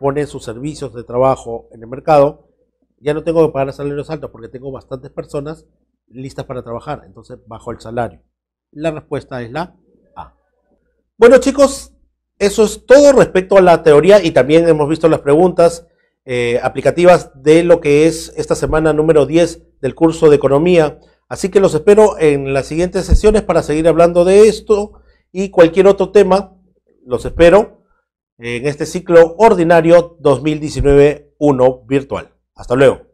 ponen sus servicios de trabajo en el mercado, ya no tengo que pagar salarios altos porque tengo bastantes personas listas para trabajar, entonces bajo el salario. La respuesta es la bueno chicos, eso es todo respecto a la teoría y también hemos visto las preguntas eh, aplicativas de lo que es esta semana número 10 del curso de economía. Así que los espero en las siguientes sesiones para seguir hablando de esto y cualquier otro tema. Los espero en este ciclo ordinario 2019-1 virtual. Hasta luego.